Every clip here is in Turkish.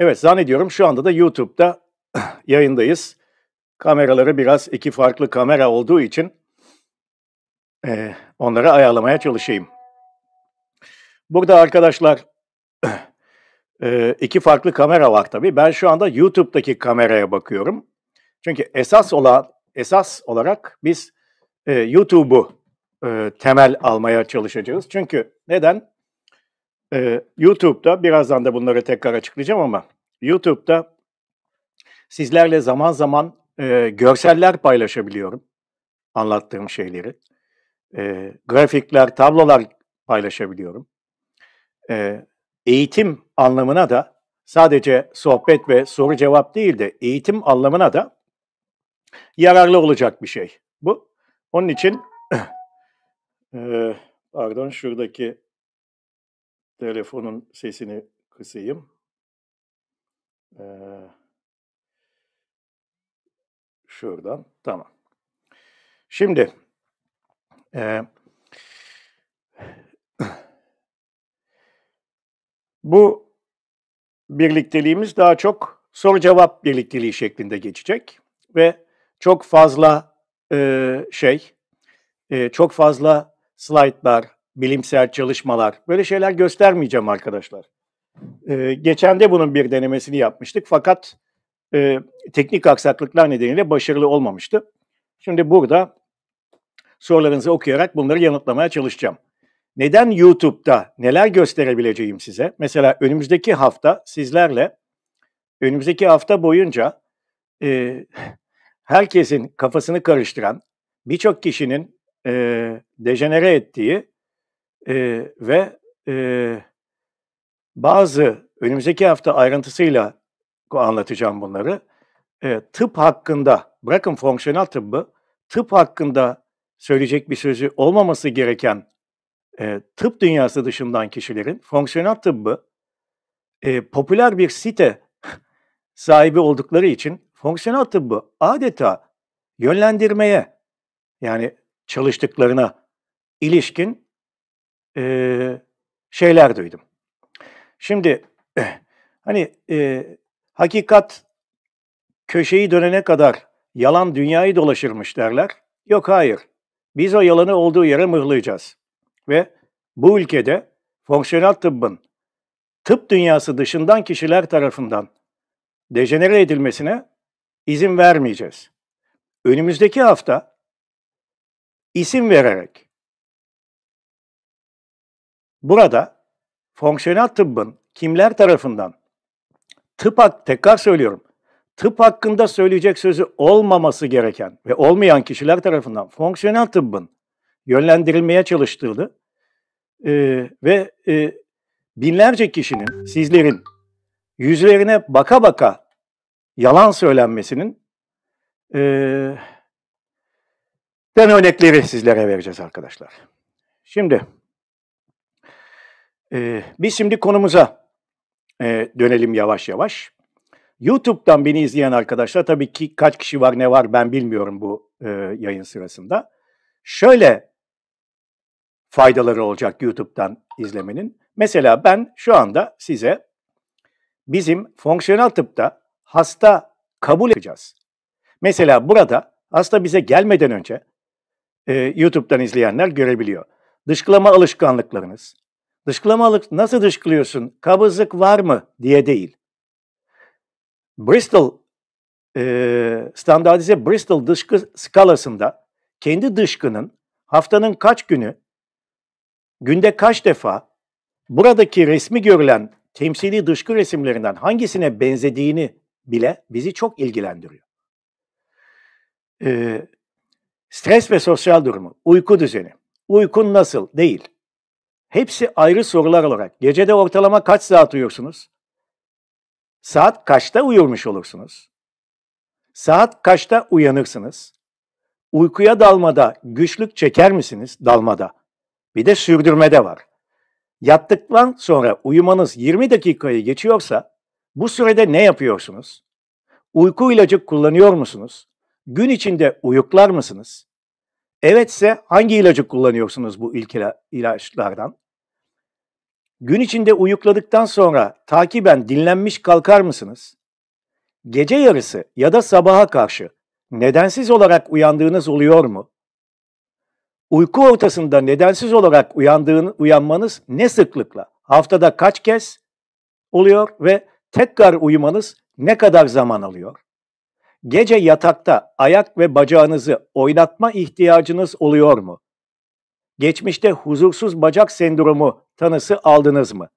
Evet zannediyorum şu anda da YouTube'da yayındayız. Kameraları biraz iki farklı kamera olduğu için e, onları ayarlamaya çalışayım. Burada arkadaşlar e, iki farklı kamera var tabii. Ben şu anda YouTube'daki kameraya bakıyorum. Çünkü esas olan esas olarak biz e, YouTube'u e, temel almaya çalışacağız. Çünkü neden? Ee, YouTube'da birazdan da bunları tekrar açıklayacağım ama YouTube'da sizlerle zaman zaman e, görseller paylaşabiliyorum. Anlattığım şeyleri. E, grafikler, tablolar paylaşabiliyorum. E, eğitim anlamına da sadece sohbet ve soru cevap değil de eğitim anlamına da yararlı olacak bir şey bu. Onun için e, pardon şuradaki telefonun sesini kısayım. Ee, şuradan tamam. Şimdi e, bu birlikteliğimiz daha çok soru cevap birlikteliği şeklinde geçecek ve çok fazla e, şey, e, çok fazla slaytlar, bilimsel çalışmalar. Böyle şeyler göstermeyeceğim arkadaşlar. Ee, geçen de bunun bir denemesini yapmıştık fakat e, teknik aksaklıklar nedeniyle başarılı olmamıştı. Şimdi burada sorularınızı okuyarak bunları yanıtlamaya çalışacağım. Neden YouTube'da neler gösterebileceğim size? Mesela önümüzdeki hafta sizlerle önümüzdeki hafta boyunca e, herkesin kafasını karıştıran birçok kişinin e, dejenere ettiği e, ve e, bazı önümüzdeki hafta ayrıntısıyla anlatacağım bunları. E, tıp hakkında, bırakın fonksiyonel tıbbı, tıp hakkında söyleyecek bir sözü olmaması gereken e, tıp dünyası dışından kişilerin fonksiyonel tıbbı e, popüler bir site sahibi oldukları için fonksiyonel tıbbı adeta yönlendirmeye yani çalıştıklarına ilişkin e, şeyler duydum. Şimdi hani e, hakikat köşeyi dönene kadar yalan dünyayı dolaşırmış derler. Yok hayır. Biz o yalanı olduğu yere mıhlayacağız. Ve bu ülkede fonksiyonel tıbbın tıp dünyası dışından kişiler tarafından dejenere edilmesine izin vermeyeceğiz. Önümüzdeki hafta isim vererek Burada fonksiyonel tıbbın kimler tarafından tıp hak, tekrar söylüyorum tıp hakkında söyleyecek sözü olmaması gereken ve olmayan kişiler tarafından fonksiyonel tıbbın yönlendirilmeye çalıştığını e, ve e, binlerce kişinin, sizlerin yüzlerine baka baka yalan söylenmesinin e, ben örnekleri sizlere vereceğiz arkadaşlar. Şimdi ee, biz şimdi konumuza e, dönelim yavaş yavaş. YouTube'dan beni izleyen arkadaşlar tabii ki kaç kişi var ne var ben bilmiyorum bu e, yayın sırasında. Şöyle faydaları olacak YouTube'dan izlemenin. Mesela ben şu anda size bizim fonksiyonel tıpta hasta kabul edeceğiz. Mesela burada hasta bize gelmeden önce e, YouTube'dan izleyenler görebiliyor. Dışkılama alışkanlıklarınız, Dışkılamalık nasıl dışkılıyorsun? Kabızlık var mı? diye değil. Bristol e, standartize Bristol dışkı skalasında kendi dışkının haftanın kaç günü, günde kaç defa buradaki resmi görülen temsili dışkı resimlerinden hangisine benzediğini bile bizi çok ilgilendiriyor. E, stres ve sosyal durumu, uyku düzeni, uykun nasıl değil, Hepsi ayrı sorular olarak. Gecede ortalama kaç saat uyursunuz? Saat kaçta uyurmuş olursunuz? Saat kaçta uyanırsınız? Uykuya dalmada güçlük çeker misiniz dalmada? Bir de sürdürmede var. Yattıktan sonra uyumanız 20 dakikayı geçiyorsa bu sürede ne yapıyorsunuz? Uyku ilacı kullanıyor musunuz? Gün içinde uyuklar mısınız? Evetse hangi ilacı kullanıyorsunuz bu ilk ilaçlardan? Gün içinde uyukladıktan sonra takiben dinlenmiş kalkar mısınız? Gece yarısı ya da sabaha karşı nedensiz olarak uyandığınız oluyor mu? Uyku ortasında nedensiz olarak uyandığın, uyanmanız ne sıklıkla, haftada kaç kez oluyor ve tekrar uyumanız ne kadar zaman alıyor? Gece yatakta ayak ve bacağınızı oynatma ihtiyacınız oluyor mu? Geçmişte huzursuz bacak sendromu tanısı aldınız mı?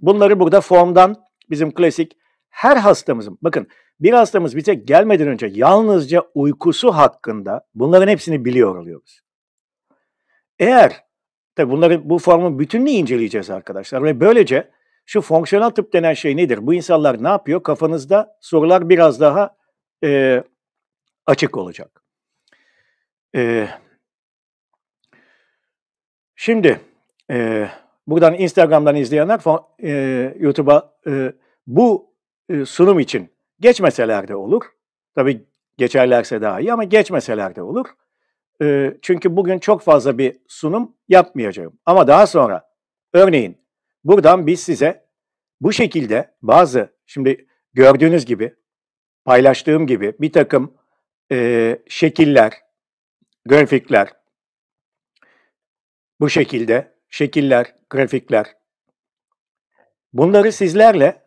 Bunları burada formdan bizim klasik her hastamızın, bakın bir hastamız bize gelmeden önce yalnızca uykusu hakkında bunların hepsini biliyor oluyoruz. Eğer, tabi bunları bu formun bütününü inceleyeceğiz arkadaşlar ve böylece şu fonksiyonel tıp denen şey nedir? Bu insanlar ne yapıyor? Kafanızda sorular biraz daha e, açık olacak. E, şimdi e, buradan Instagram'dan izleyenler e, YouTube'a e, bu e, sunum için geçmeseler de olur. Tabii geçerlerse daha iyi ama geçmeseler de olur. E, çünkü bugün çok fazla bir sunum yapmayacağım. Ama daha sonra örneğin buradan biz size bu şekilde bazı şimdi gördüğünüz gibi paylaştığım gibi bir takım e, şekiller, grafikler, bu şekilde şekiller, grafikler, bunları sizlerle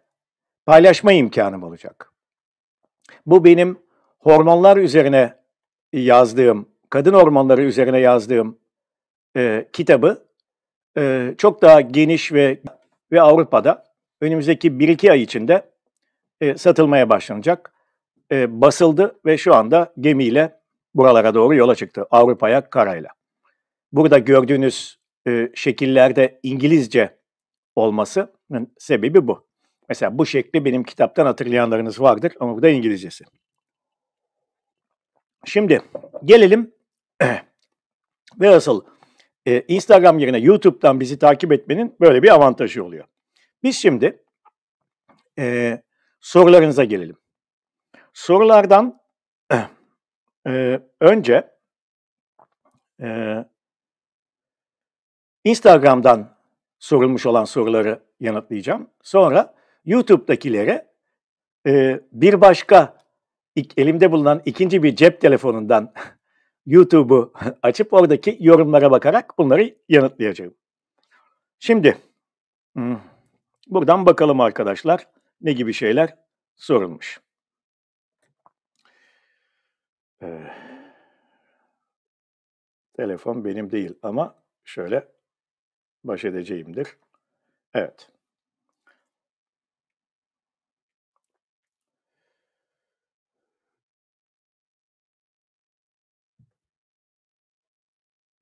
paylaşma imkanım olacak. Bu benim hormonlar üzerine yazdığım, kadın hormonları üzerine yazdığım e, kitabı e, çok daha geniş ve ve Avrupa'da önümüzdeki 1-2 ay içinde e, satılmaya başlanacak e, basıldı ve şu anda gemiyle buralara doğru yola çıktı. Avrupa'ya karayla. Burada gördüğünüz e, şekillerde İngilizce olmasının sebebi bu. Mesela bu şekli benim kitaptan hatırlayanlarınız vardır ama burada İngilizcesi. Şimdi gelelim ve asıl e, Instagram yerine YouTube'dan bizi takip etmenin böyle bir avantajı oluyor. Biz şimdi e, sorularınıza gelelim. Sorulardan e, önce e, Instagram'dan sorulmuş olan soruları yanıtlayacağım. Sonra YouTube'dakilere e, bir başka elimde bulunan ikinci bir cep telefonundan YouTube'u açıp oradaki yorumlara bakarak bunları yanıtlayacağım. Şimdi hmm, buradan bakalım arkadaşlar ne gibi şeyler sorulmuş. Ee, telefon benim değil ama şöyle baş edeceğimdir. Evet.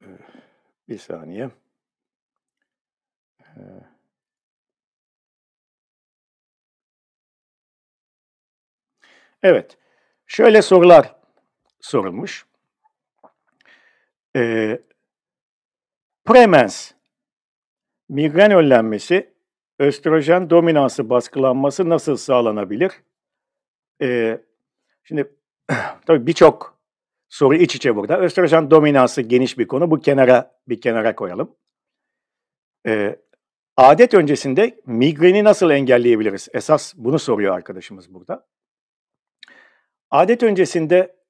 Eh, bir saniye. Eh. Evet. Şöyle sorular sorulmuş. E, premens, migren önlenmesi, östrojen dominansı baskılanması nasıl sağlanabilir? E, şimdi tabii birçok soru iç içe burada. Östrojen dominansı geniş bir konu. Bu kenara bir kenara koyalım. E, adet öncesinde migreni nasıl engelleyebiliriz? Esas bunu soruyor arkadaşımız burada. Adet öncesinde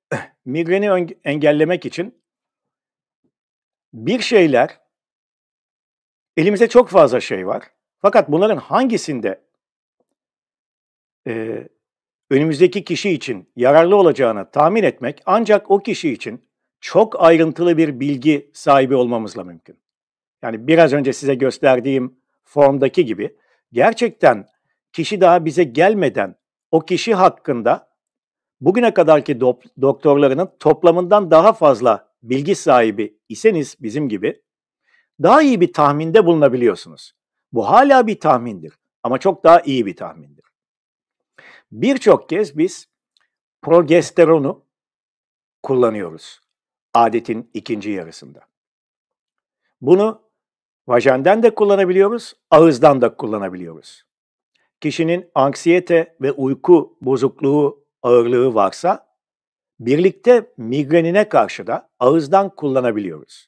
migreni engellemek için bir şeyler elimize çok fazla şey var. Fakat bunların hangisinde e, önümüzdeki kişi için yararlı olacağını tahmin etmek ancak o kişi için çok ayrıntılı bir bilgi sahibi olmamızla mümkün. Yani biraz önce size gösterdiğim formdaki gibi gerçekten kişi daha bize gelmeden o kişi hakkında bugüne kadarki doktorlarının toplamından daha fazla bilgi sahibi iseniz bizim gibi daha iyi bir tahminde bulunabiliyorsunuz. Bu hala bir tahmindir ama çok daha iyi bir tahmindir. Birçok kez biz progesteronu kullanıyoruz adetin ikinci yarısında. Bunu vajenden de kullanabiliyoruz, ağızdan da kullanabiliyoruz. Kişinin anksiyete ve uyku bozukluğu ağırlığı varsa birlikte migrenine karşı da ağızdan kullanabiliyoruz.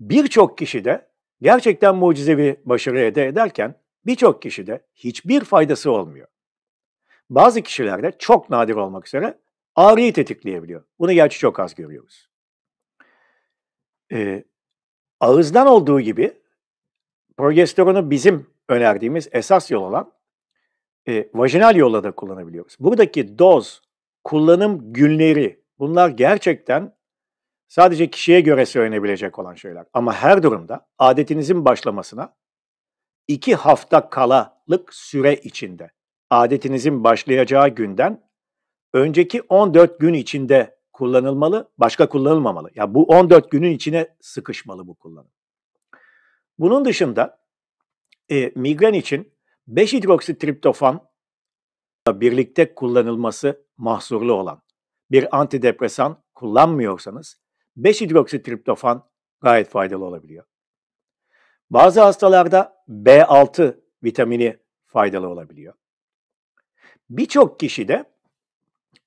Birçok kişi de gerçekten mucizevi başarı elde ederken birçok kişi de hiçbir faydası olmuyor. Bazı kişilerde çok nadir olmak üzere ağrıyı tetikleyebiliyor. Bunu gerçi çok az görüyoruz. Ee, ağızdan olduğu gibi progesteronu bizim önerdiğimiz esas yol olan e, vajinal yolla da kullanabiliyoruz. Buradaki doz, kullanım günleri bunlar gerçekten sadece kişiye göre söylenebilecek olan şeyler. Ama her durumda adetinizin başlamasına iki hafta kalalık süre içinde adetinizin başlayacağı günden önceki 14 gün içinde kullanılmalı, başka kullanılmamalı. Ya yani bu 14 günün içine sıkışmalı bu kullanım. Bunun dışında e, migren için 5-hidroksitriptofan birlikte kullanılması mahsurlu olan bir antidepresan kullanmıyorsanız 5-hidroksitriptofan gayet faydalı olabiliyor. Bazı hastalarda B6 vitamini faydalı olabiliyor. Birçok kişide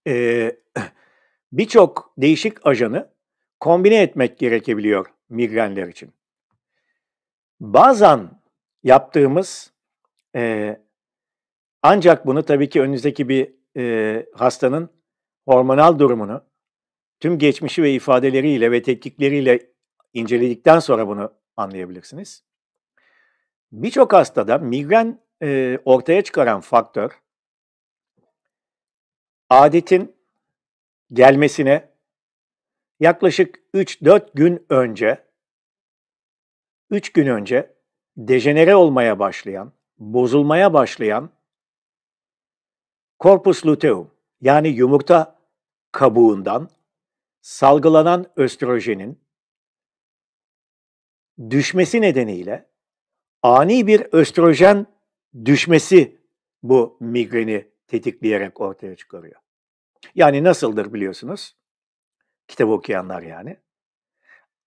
e, birçok değişik ajanı kombine etmek gerekebiliyor migrenler için. Bazen yaptığımız Eee ancak bunu tabii ki önünüzdeki bir e, hastanın hormonal durumunu tüm geçmişi ve ifadeleriyle ve tetkikleriyle inceledikten sonra bunu anlayabilirsiniz. Birçok hastada migren e, ortaya çıkaran faktör adetin gelmesine yaklaşık 3-4 gün önce 3 gün önce dejenere olmaya başlayan bozulmaya başlayan corpus luteum yani yumurta kabuğundan salgılanan östrojenin düşmesi nedeniyle ani bir östrojen düşmesi bu migreni tetikleyerek ortaya çıkarıyor. Yani nasıldır biliyorsunuz? Kitap okuyanlar yani.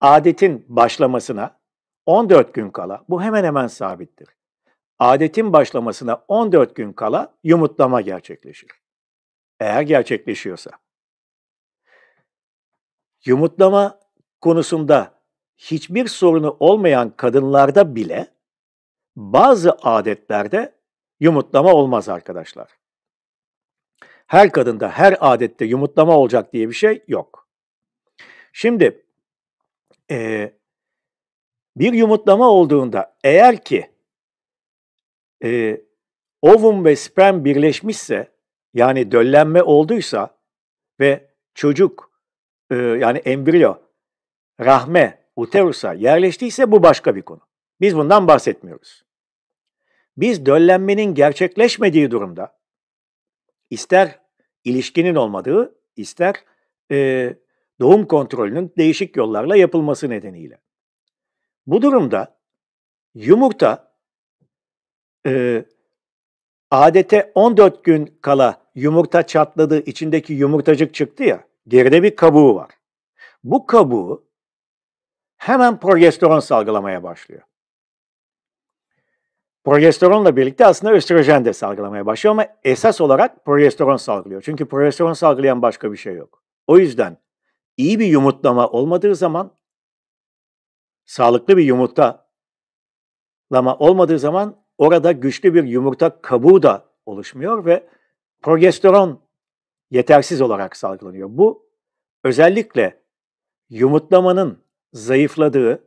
Adetin başlamasına 14 gün kala bu hemen hemen sabittir adetin başlamasına 14 gün kala yumurtlama gerçekleşir. Eğer gerçekleşiyorsa. Yumurtlama konusunda hiçbir sorunu olmayan kadınlarda bile bazı adetlerde yumurtlama olmaz arkadaşlar. Her kadında, her adette yumurtlama olacak diye bir şey yok. Şimdi e, bir yumurtlama olduğunda eğer ki e, ovum ve sperm birleşmişse yani döllenme olduysa ve çocuk e, yani embriyo rahme uterusa yerleştiyse bu başka bir konu. Biz bundan bahsetmiyoruz. Biz döllenmenin gerçekleşmediği durumda ister ilişkinin olmadığı ister e, doğum kontrolünün değişik yollarla yapılması nedeniyle. Bu durumda yumurta e, adete 14 gün kala yumurta çatladı, içindeki yumurtacık çıktı ya, geride bir kabuğu var. Bu kabuğu hemen progesteron salgılamaya başlıyor. Progesteronla birlikte aslında östrojen de salgılamaya başlıyor ama esas olarak progesteron salgılıyor. Çünkü progesteron salgılayan başka bir şey yok. O yüzden iyi bir yumurtlama olmadığı zaman, sağlıklı bir yumurtalama olmadığı zaman orada güçlü bir yumurta kabuğu da oluşmuyor ve progesteron yetersiz olarak salgılanıyor. Bu özellikle yumurtlamanın zayıfladığı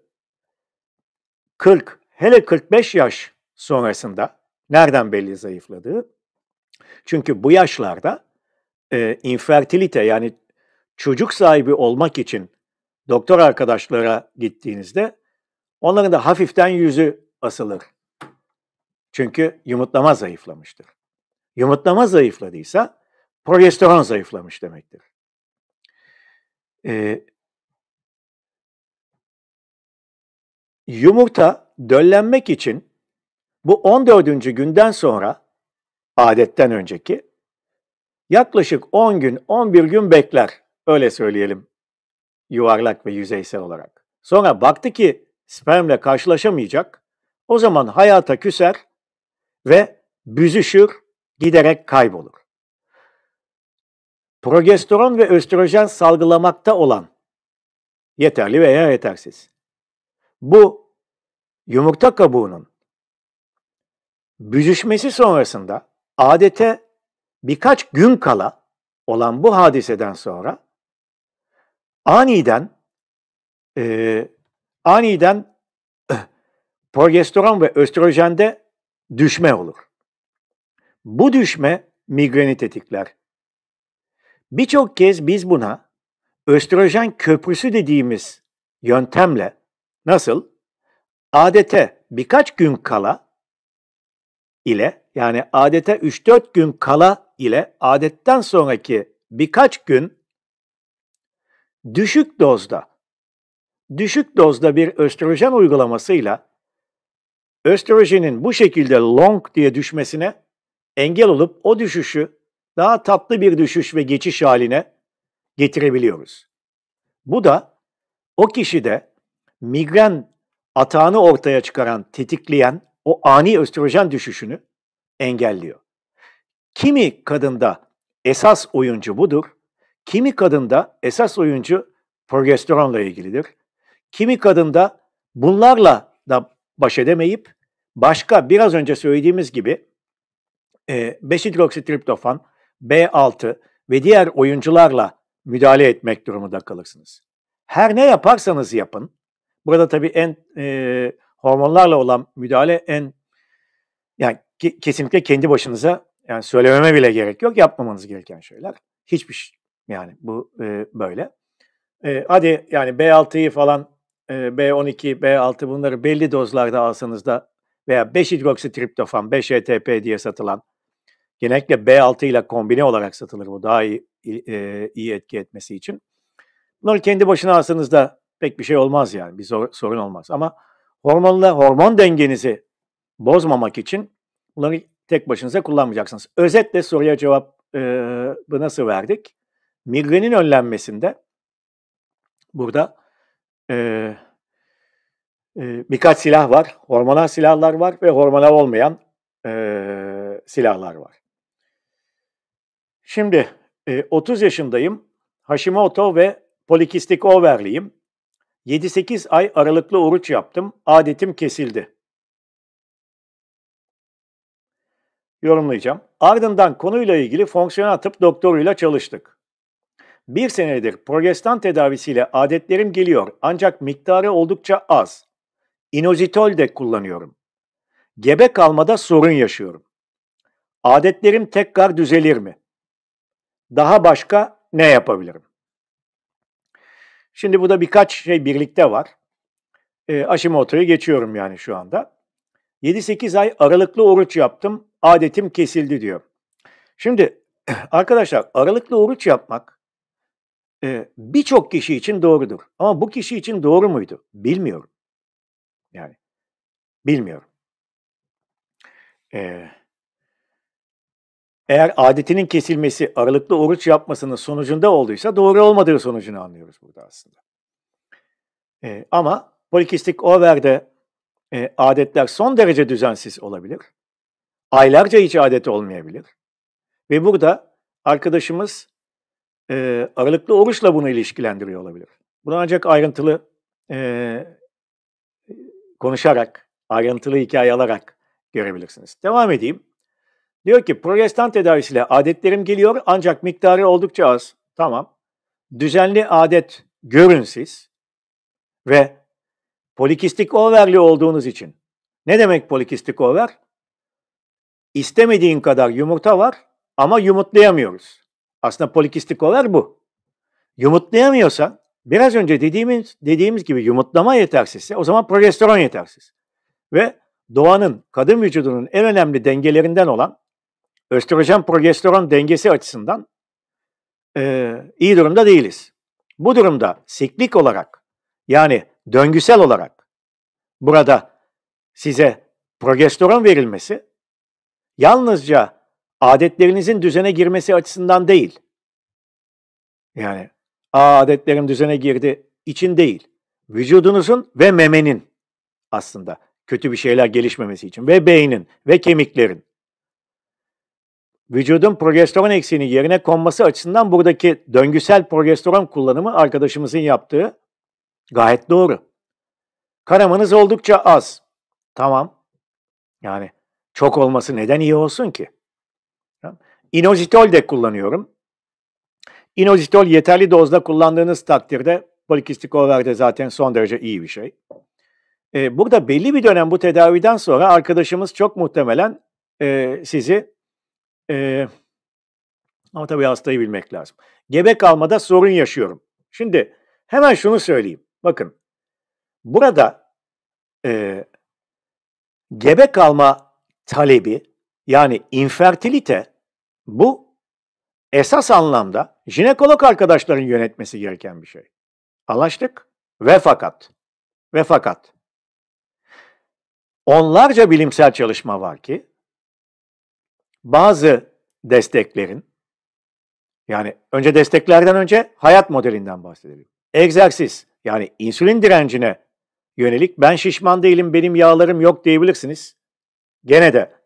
40 hele 45 yaş sonrasında nereden belli zayıfladığı? Çünkü bu yaşlarda e, infertilite yani çocuk sahibi olmak için doktor arkadaşlara gittiğinizde onların da hafiften yüzü asılır. Çünkü yumurtlama zayıflamıştır. Yumurtlama zayıfladıysa progesteron zayıflamış demektir. Ee, yumurta döllenmek için bu 14. günden sonra adetten önceki yaklaşık 10 gün 11 gün bekler. Öyle söyleyelim yuvarlak ve yüzeysel olarak. Sonra baktı ki spermle karşılaşamayacak. O zaman hayata küser ve büzüşür, giderek kaybolur. Progesteron ve östrojen salgılamakta olan yeterli veya yetersiz. Bu yumurta kabuğunun büzüşmesi sonrasında adete birkaç gün kala olan bu hadiseden sonra aniden e, aniden eh, progesteron ve östrojende düşme olur. Bu düşme migreni tetikler. Birçok kez biz buna östrojen köprüsü dediğimiz yöntemle nasıl adete birkaç gün kala ile yani adete 3-4 gün kala ile adetten sonraki birkaç gün düşük dozda düşük dozda bir östrojen uygulamasıyla Östrojenin bu şekilde long diye düşmesine engel olup o düşüşü daha tatlı bir düşüş ve geçiş haline getirebiliyoruz. Bu da o kişide migren atağını ortaya çıkaran, tetikleyen o ani östrojen düşüşünü engelliyor. Kimi kadında esas oyuncu budur, kimi kadında esas oyuncu progesteronla ilgilidir. Kimi kadında bunlarla da baş edemeyip Başka biraz önce söylediğimiz gibi e, 5-hidroksitriptofan, B6 ve diğer oyuncularla müdahale etmek durumunda kalırsınız. Her ne yaparsanız yapın, burada tabii en e, hormonlarla olan müdahale en yani ke- kesinlikle kendi başınıza yani söylememe bile gerek yok yapmamanız gereken şeyler. Hiçbir şey yani bu e, böyle. E, hadi yani B6'yı falan e, B12, B6 bunları belli dozlarda alsanız da veya 5-hidroksitriptofan 5-HTP e diye satılan genellikle B6 ile kombine olarak satılır bu daha iyi, e, iyi etki etmesi için. Bunları kendi başına alsanız da pek bir şey olmaz yani bir zor, sorun olmaz. Ama hormonla hormon dengenizi bozmamak için bunları tek başınıza kullanmayacaksınız. Özetle soruya cevap e, nasıl verdik? Migrenin önlenmesinde burada e, e, birkaç silah var. Hormonal silahlar var ve hormonal olmayan e, silahlar var. Şimdi e, 30 yaşındayım. Hashimoto ve polikistik overliyim. 7-8 ay aralıklı oruç yaptım. Adetim kesildi. Yorumlayacağım. Ardından konuyla ilgili fonksiyonel atıp doktoruyla çalıştık. Bir senedir progestan tedavisiyle adetlerim geliyor ancak miktarı oldukça az. Inozitol de kullanıyorum. Gebe kalmada sorun yaşıyorum. Adetlerim tekrar düzelir mi? Daha başka ne yapabilirim? Şimdi bu da birkaç şey birlikte var. E, ee, Aşimoto'yu geçiyorum yani şu anda. 7-8 ay aralıklı oruç yaptım, adetim kesildi diyor. Şimdi arkadaşlar aralıklı oruç yapmak e, birçok kişi için doğrudur. Ama bu kişi için doğru muydu? Bilmiyorum. Yani bilmiyorum. Ee, eğer adetinin kesilmesi aralıklı oruç yapmasının sonucunda olduysa doğru olmadığı sonucunu anlıyoruz burada aslında. Ee, ama polikistik overde e, adetler son derece düzensiz olabilir. Aylarca hiç adet olmayabilir. Ve burada arkadaşımız e, aralıklı oruçla bunu ilişkilendiriyor olabilir. Bunu ancak ayrıntılı e, konuşarak, ayrıntılı hikaye alarak görebilirsiniz. Devam edeyim. Diyor ki progestan tedavisiyle adetlerim geliyor ancak miktarı oldukça az. Tamam. Düzenli adet görün siz ve polikistik overli olduğunuz için. Ne demek polikistik over? İstemediğin kadar yumurta var ama yumurtlayamıyoruz. Aslında polikistik over bu. Yumurtlayamıyorsan Biraz önce dediğimiz, dediğimiz gibi yumurtlama yetersizse o zaman progesteron yetersiz. Ve doğanın, kadın vücudunun en önemli dengelerinden olan östrojen progesteron dengesi açısından e, iyi durumda değiliz. Bu durumda siklik olarak yani döngüsel olarak burada size progesteron verilmesi yalnızca adetlerinizin düzene girmesi açısından değil. Yani Aa adetlerim düzene girdi. İçin değil. Vücudunuzun ve memenin aslında kötü bir şeyler gelişmemesi için ve beynin ve kemiklerin. Vücudun progesteron eksiğini yerine konması açısından buradaki döngüsel progesteron kullanımı arkadaşımızın yaptığı gayet doğru. Karamanız oldukça az. Tamam. Yani çok olması neden iyi olsun ki? İnozitol de kullanıyorum. İnozitol yeterli dozda kullandığınız takdirde polikistik overde zaten son derece iyi bir şey. E, burada belli bir dönem bu tedaviden sonra arkadaşımız çok muhtemelen e, sizi e, ama tabii hastayı bilmek lazım. Gebe kalmada sorun yaşıyorum. Şimdi hemen şunu söyleyeyim. Bakın burada e, gebe kalma talebi yani infertilite bu esas anlamda jinekolog arkadaşların yönetmesi gereken bir şey. Anlaştık ve fakat ve fakat onlarca bilimsel çalışma var ki bazı desteklerin yani önce desteklerden önce hayat modelinden bahsedelim. Egzersiz yani insülin direncine yönelik ben şişman değilim benim yağlarım yok diyebilirsiniz. Gene de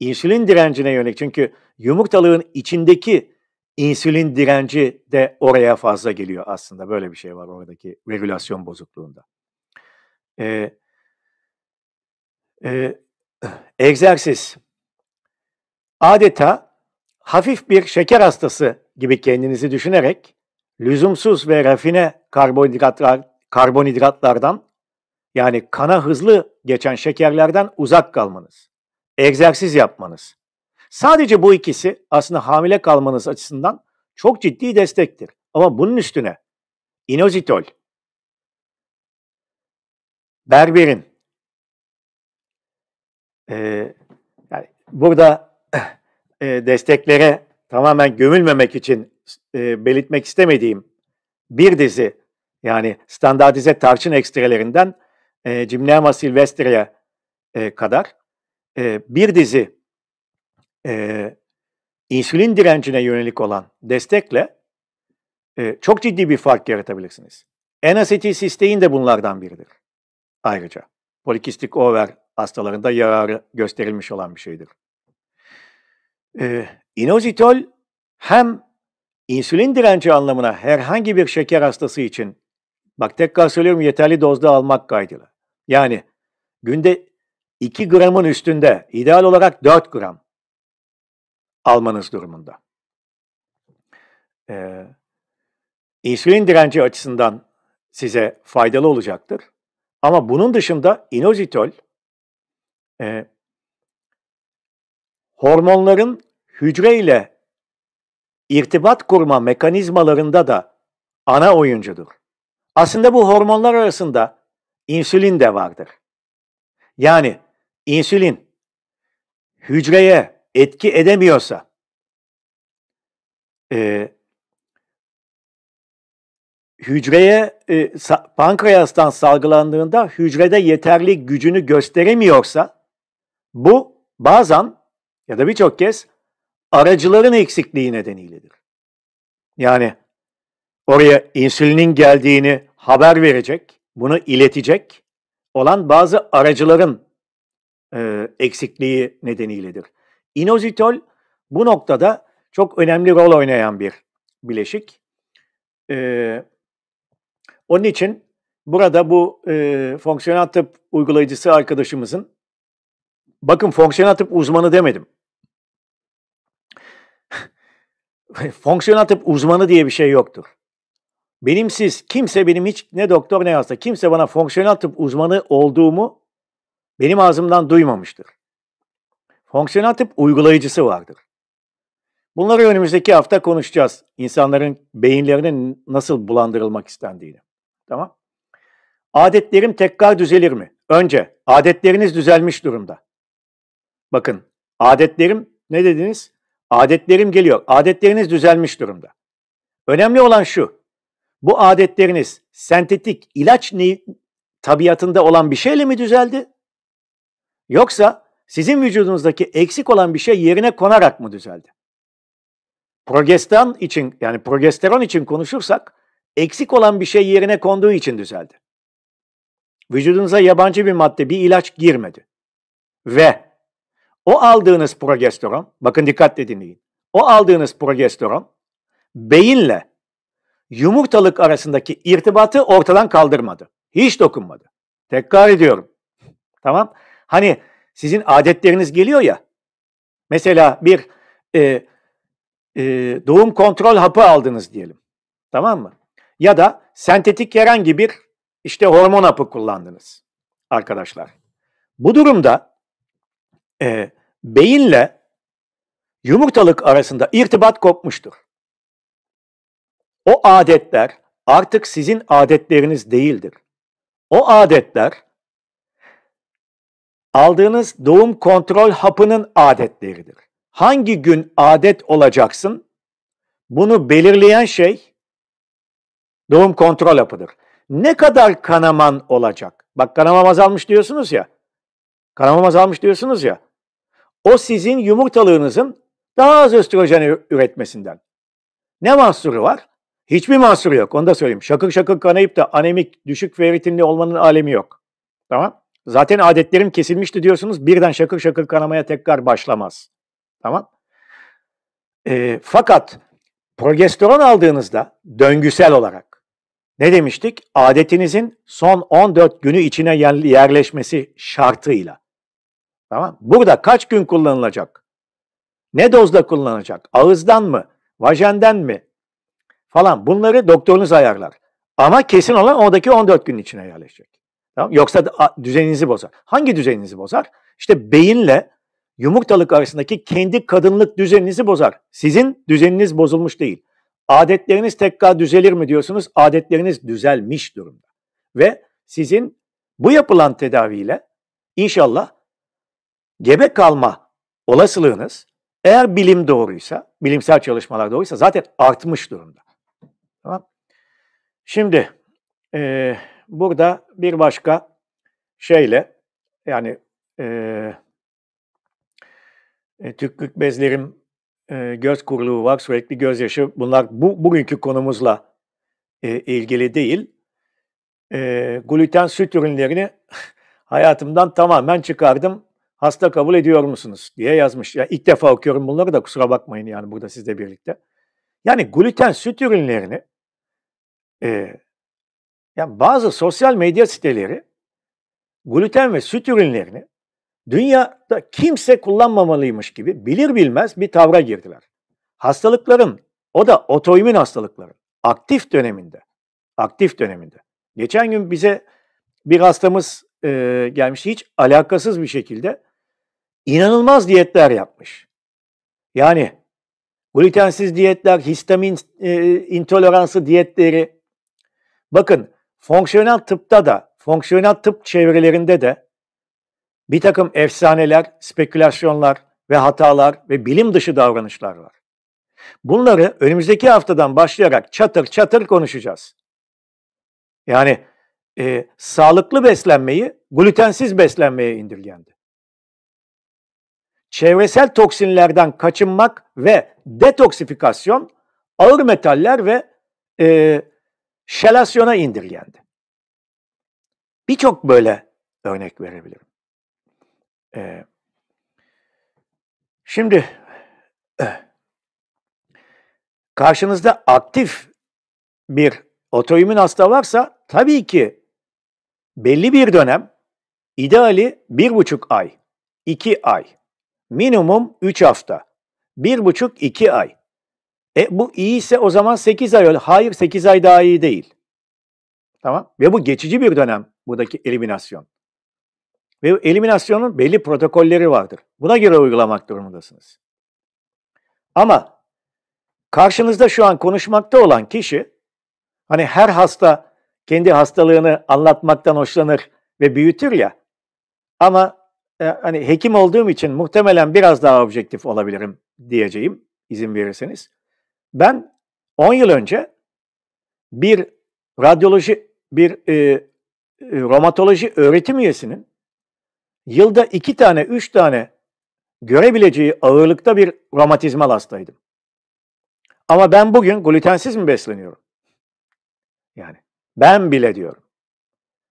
insülin direncine yönelik çünkü yumurtalığın içindeki insülin direnci de oraya fazla geliyor aslında. Böyle bir şey var oradaki regülasyon bozukluğunda. Ee, e, egzersiz. Adeta hafif bir şeker hastası gibi kendinizi düşünerek lüzumsuz ve rafine karbonhidratlar, karbonhidratlardan yani kana hızlı geçen şekerlerden uzak kalmanız egzersiz yapmanız. Sadece bu ikisi aslında hamile kalmanız açısından çok ciddi destektir. Ama bunun üstüne inozitol, berberin, e, yani burada e, desteklere tamamen gömülmemek için e, belirtmek istemediğim bir dizi yani standartize tarçın ekstrelerinden e, Gymnema silvestria e, kadar e, bir dizi e, insülin direncine yönelik olan destekle e, çok ciddi bir fark yaratabilirsiniz. N-asetilsistein de bunlardan biridir ayrıca. Polikistik over hastalarında yararı gösterilmiş olan bir şeydir. E, inozitol hem insülin direnci anlamına herhangi bir şeker hastası için bak tekrar söylüyorum yeterli dozda almak kaydıyla. Yani günde 2 gramın üstünde, ideal olarak 4 gram almanız durumunda. Ee, insülin direnci açısından size faydalı olacaktır. Ama bunun dışında inositol e, hormonların hücre ile irtibat kurma mekanizmalarında da ana oyuncudur. Aslında bu hormonlar arasında insülin de vardır. Yani insülin hücreye etki edemiyorsa e, hücreye e, sa pankreastan salgılandığında hücrede yeterli gücünü gösteremiyorsa bu bazen ya da birçok kez aracıların eksikliği nedeniyledir. Yani oraya insülinin geldiğini haber verecek, bunu iletecek olan bazı aracıların e, eksikliği nedeniyledir. Inositol bu noktada çok önemli rol oynayan bir bileşik. E, onun için burada bu e, fonksiyonel tıp uygulayıcısı arkadaşımızın bakın fonksiyonel tıp uzmanı demedim. fonksiyonel tıp uzmanı diye bir şey yoktur. Benim siz, kimse benim hiç ne doktor ne hasta, kimse bana fonksiyonel tıp uzmanı olduğumu benim ağzımdan duymamıştır. Fonksiyonel tıp uygulayıcısı vardır. Bunları önümüzdeki hafta konuşacağız. İnsanların beyinlerinin nasıl bulandırılmak istendiğini. Tamam. Adetlerim tekrar düzelir mi? Önce adetleriniz düzelmiş durumda. Bakın adetlerim ne dediniz? Adetlerim geliyor. Adetleriniz düzelmiş durumda. Önemli olan şu. Bu adetleriniz sentetik ilaç ne, tabiatında olan bir şeyle mi düzeldi? Yoksa sizin vücudunuzdaki eksik olan bir şey yerine konarak mı düzeldi? Progesteron için yani progesteron için konuşursak eksik olan bir şey yerine konduğu için düzeldi. Vücudunuza yabancı bir madde, bir ilaç girmedi. Ve o aldığınız progesteron, bakın dikkatle dinleyin. O aldığınız progesteron beyinle yumurtalık arasındaki irtibatı ortadan kaldırmadı. Hiç dokunmadı. Tekrar ediyorum. Tamam? Hani sizin adetleriniz geliyor ya. Mesela bir e, e, doğum kontrol hapı aldınız diyelim. Tamam mı? Ya da sentetik herhangi bir işte hormon hapı kullandınız arkadaşlar. Bu durumda e, beyinle yumurtalık arasında irtibat kopmuştur. O adetler artık sizin adetleriniz değildir. O adetler Aldığınız doğum kontrol hapının adetleridir. Hangi gün adet olacaksın? Bunu belirleyen şey doğum kontrol hapıdır. Ne kadar kanaman olacak? Bak kanamam azalmış diyorsunuz ya. Kanamam azalmış diyorsunuz ya. O sizin yumurtalığınızın daha az östrojen üretmesinden. Ne mahsuru var? Hiçbir mahsuru yok. Onu da söyleyeyim. Şakır şakır kanayıp da anemik, düşük ferritinli olmanın alemi yok. Tamam? Zaten adetlerim kesilmişti diyorsunuz. Birden şakır şakır kanamaya tekrar başlamaz. Tamam. E, fakat progesteron aldığınızda döngüsel olarak ne demiştik? Adetinizin son 14 günü içine yerleşmesi şartıyla. Tamam. Burada kaç gün kullanılacak? Ne dozda kullanılacak? Ağızdan mı? Vajenden mi? Falan bunları doktorunuz ayarlar. Ama kesin olan oradaki 14 gün içine yerleşecek. Tamam? Yoksa düzeninizi bozar. Hangi düzeninizi bozar? İşte beyinle yumurtalık arasındaki kendi kadınlık düzeninizi bozar. Sizin düzeniniz bozulmuş değil. Adetleriniz tekrar düzelir mi diyorsunuz? Adetleriniz düzelmiş durumda. Ve sizin bu yapılan tedaviyle inşallah gebe kalma olasılığınız eğer bilim doğruysa, bilimsel çalışmalar doğruysa zaten artmış durumda. Tamam. Şimdi e, Burada bir başka şeyle yani e, e, bezlerim e, göz kuruluğu var sürekli gözyaşı bunlar bu bugünkü konumuzla e, ilgili değil. E, gluten süt ürünlerini hayatımdan tamamen çıkardım. Hasta kabul ediyor musunuz diye yazmış. Ya ilk defa okuyorum bunları da kusura bakmayın yani burada sizle birlikte. Yani gluten süt ürünlerini e, ya bazı sosyal medya siteleri gluten ve süt ürünlerini dünyada kimse kullanmamalıymış gibi bilir bilmez bir tavra girdiler. Hastalıkların, o da otoimmün hastalıkların aktif döneminde, aktif döneminde. Geçen gün bize bir hastamız e, gelmiş hiç alakasız bir şekilde inanılmaz diyetler yapmış. Yani glutensiz diyetler, histamin e, intoleransı diyetleri. Bakın fonksiyonel tıpta da, fonksiyonel tıp çevrelerinde de bir takım efsaneler, spekülasyonlar ve hatalar ve bilim dışı davranışlar var. Bunları önümüzdeki haftadan başlayarak çatır çatır konuşacağız. Yani e, sağlıklı beslenmeyi glutensiz beslenmeye indirgendi. Çevresel toksinlerden kaçınmak ve detoksifikasyon ağır metaller ve e, şelasyona indirgendi. Birçok böyle örnek verebilirim. Ee, şimdi eh, karşınızda aktif bir otoimmün hasta varsa tabii ki belli bir dönem ideali bir buçuk ay, iki ay, minimum üç hafta, bir buçuk iki ay. E bu iyiyse o zaman 8 ay öyle. Hayır 8 ay daha iyi değil. Tamam. Ve bu geçici bir dönem buradaki eliminasyon. Ve eliminasyonun belli protokolleri vardır. Buna göre uygulamak durumundasınız. Ama karşınızda şu an konuşmakta olan kişi hani her hasta kendi hastalığını anlatmaktan hoşlanır ve büyütür ya. Ama e, hani hekim olduğum için muhtemelen biraz daha objektif olabilirim diyeceğim izin verirseniz. Ben 10 yıl önce bir radyoloji, bir e, e, romatoloji öğretim üyesinin yılda iki tane, üç tane görebileceği ağırlıkta bir romatizmal hastaydım. Ama ben bugün glutensiz mi besleniyorum? Yani ben bile diyorum.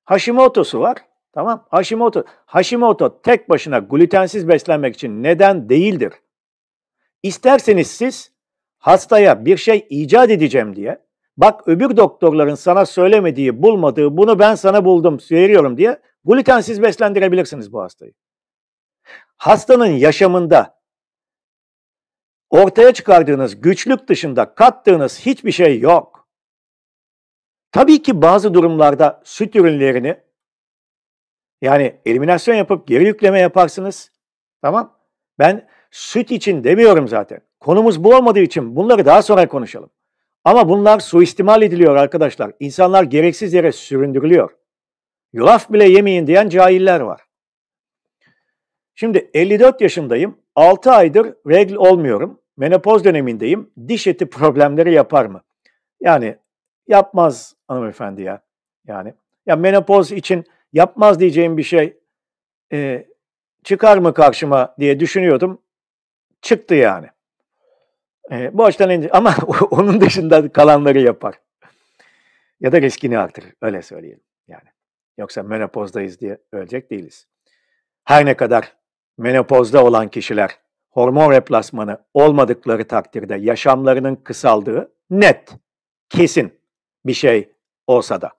Hashimoto'su var. Tamam. Hashimoto. Hashimoto tek başına glutensiz beslenmek için neden değildir. İsterseniz siz hastaya bir şey icat edeceğim diye bak öbür doktorların sana söylemediği, bulmadığı bunu ben sana buldum, veriyorum diye glutensiz beslendirebilirsiniz bu hastayı. Hastanın yaşamında ortaya çıkardığınız güçlük dışında kattığınız hiçbir şey yok. Tabii ki bazı durumlarda süt ürünlerini yani eliminasyon yapıp geri yükleme yaparsınız. Tamam. Ben süt için demiyorum zaten. Konumuz bu olmadığı için bunları daha sonra konuşalım. Ama bunlar suistimal ediliyor arkadaşlar. İnsanlar gereksiz yere süründürülüyor. Yulaf bile yemeyin diyen cahiller var. Şimdi 54 yaşındayım. 6 aydır regl olmuyorum. Menopoz dönemindeyim. Diş eti problemleri yapar mı? Yani yapmaz hanımefendi ya. Yani ya menopoz için yapmaz diyeceğim bir şey e, çıkar mı karşıma diye düşünüyordum. Çıktı yani. E, ee, borçtan endişe ama onun dışında kalanları yapar. Ya da riskini artırır öyle söyleyelim yani. Yoksa menopozdayız diye ölecek değiliz. Her ne kadar menopozda olan kişiler hormon replasmanı olmadıkları takdirde yaşamlarının kısaldığı net, kesin bir şey olsa da.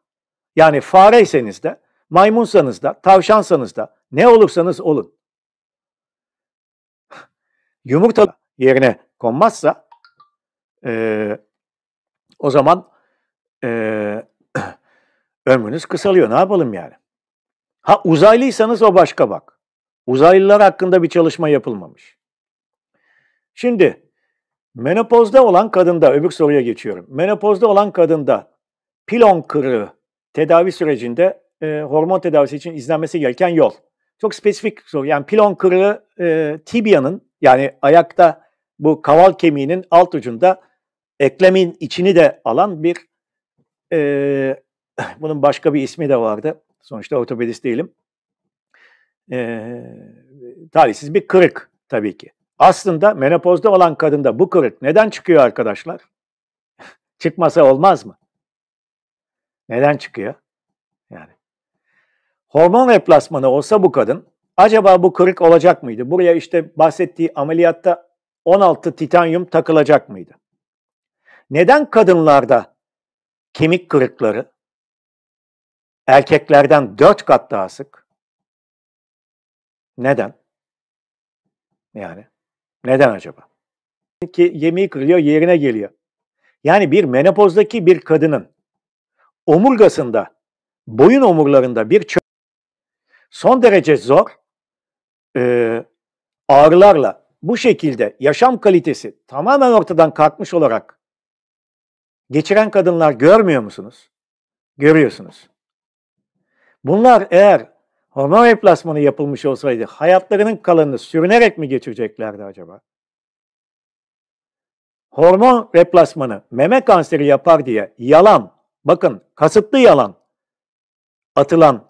Yani fareyseniz de, maymunsanız da, tavşansanız da ne olursanız olun. Yumurta yerine konmazsa e, o zaman e, ömrünüz kısalıyor. Ne yapalım yani? Ha uzaylıysanız o başka bak. Uzaylılar hakkında bir çalışma yapılmamış. Şimdi menopozda olan kadında, öbür soruya geçiyorum. Menopozda olan kadında pilon kırığı tedavi sürecinde e, hormon tedavisi için izlenmesi gereken yol. Çok spesifik soru. Yani pilon kırığı e, tibianın yani ayakta bu kaval kemiğinin alt ucunda eklemin içini de alan bir e, bunun başka bir ismi de vardı. Sonuçta ortopedist değilim. E, talihsiz bir kırık tabii ki. Aslında menopozda olan kadında bu kırık neden çıkıyor arkadaşlar? Çıkmasa olmaz mı? Neden çıkıyor? Yani hormon replasmanı olsa bu kadın acaba bu kırık olacak mıydı? Buraya işte bahsettiği ameliyatta 16 titanyum takılacak mıydı? Neden kadınlarda kemik kırıkları erkeklerden 4 kat daha sık? Neden? Yani neden acaba? Ki yemeği kırılıyor, yerine geliyor. Yani bir menopozdaki bir kadının omurgasında, boyun omurlarında bir çö- son derece zor e, ağrılarla bu şekilde yaşam kalitesi tamamen ortadan kalkmış olarak geçiren kadınlar görmüyor musunuz? Görüyorsunuz. Bunlar eğer hormon replasmanı yapılmış olsaydı hayatlarının kalanını sürünerek mi geçireceklerdi acaba? Hormon replasmanı meme kanseri yapar diye yalan, bakın kasıtlı yalan atılan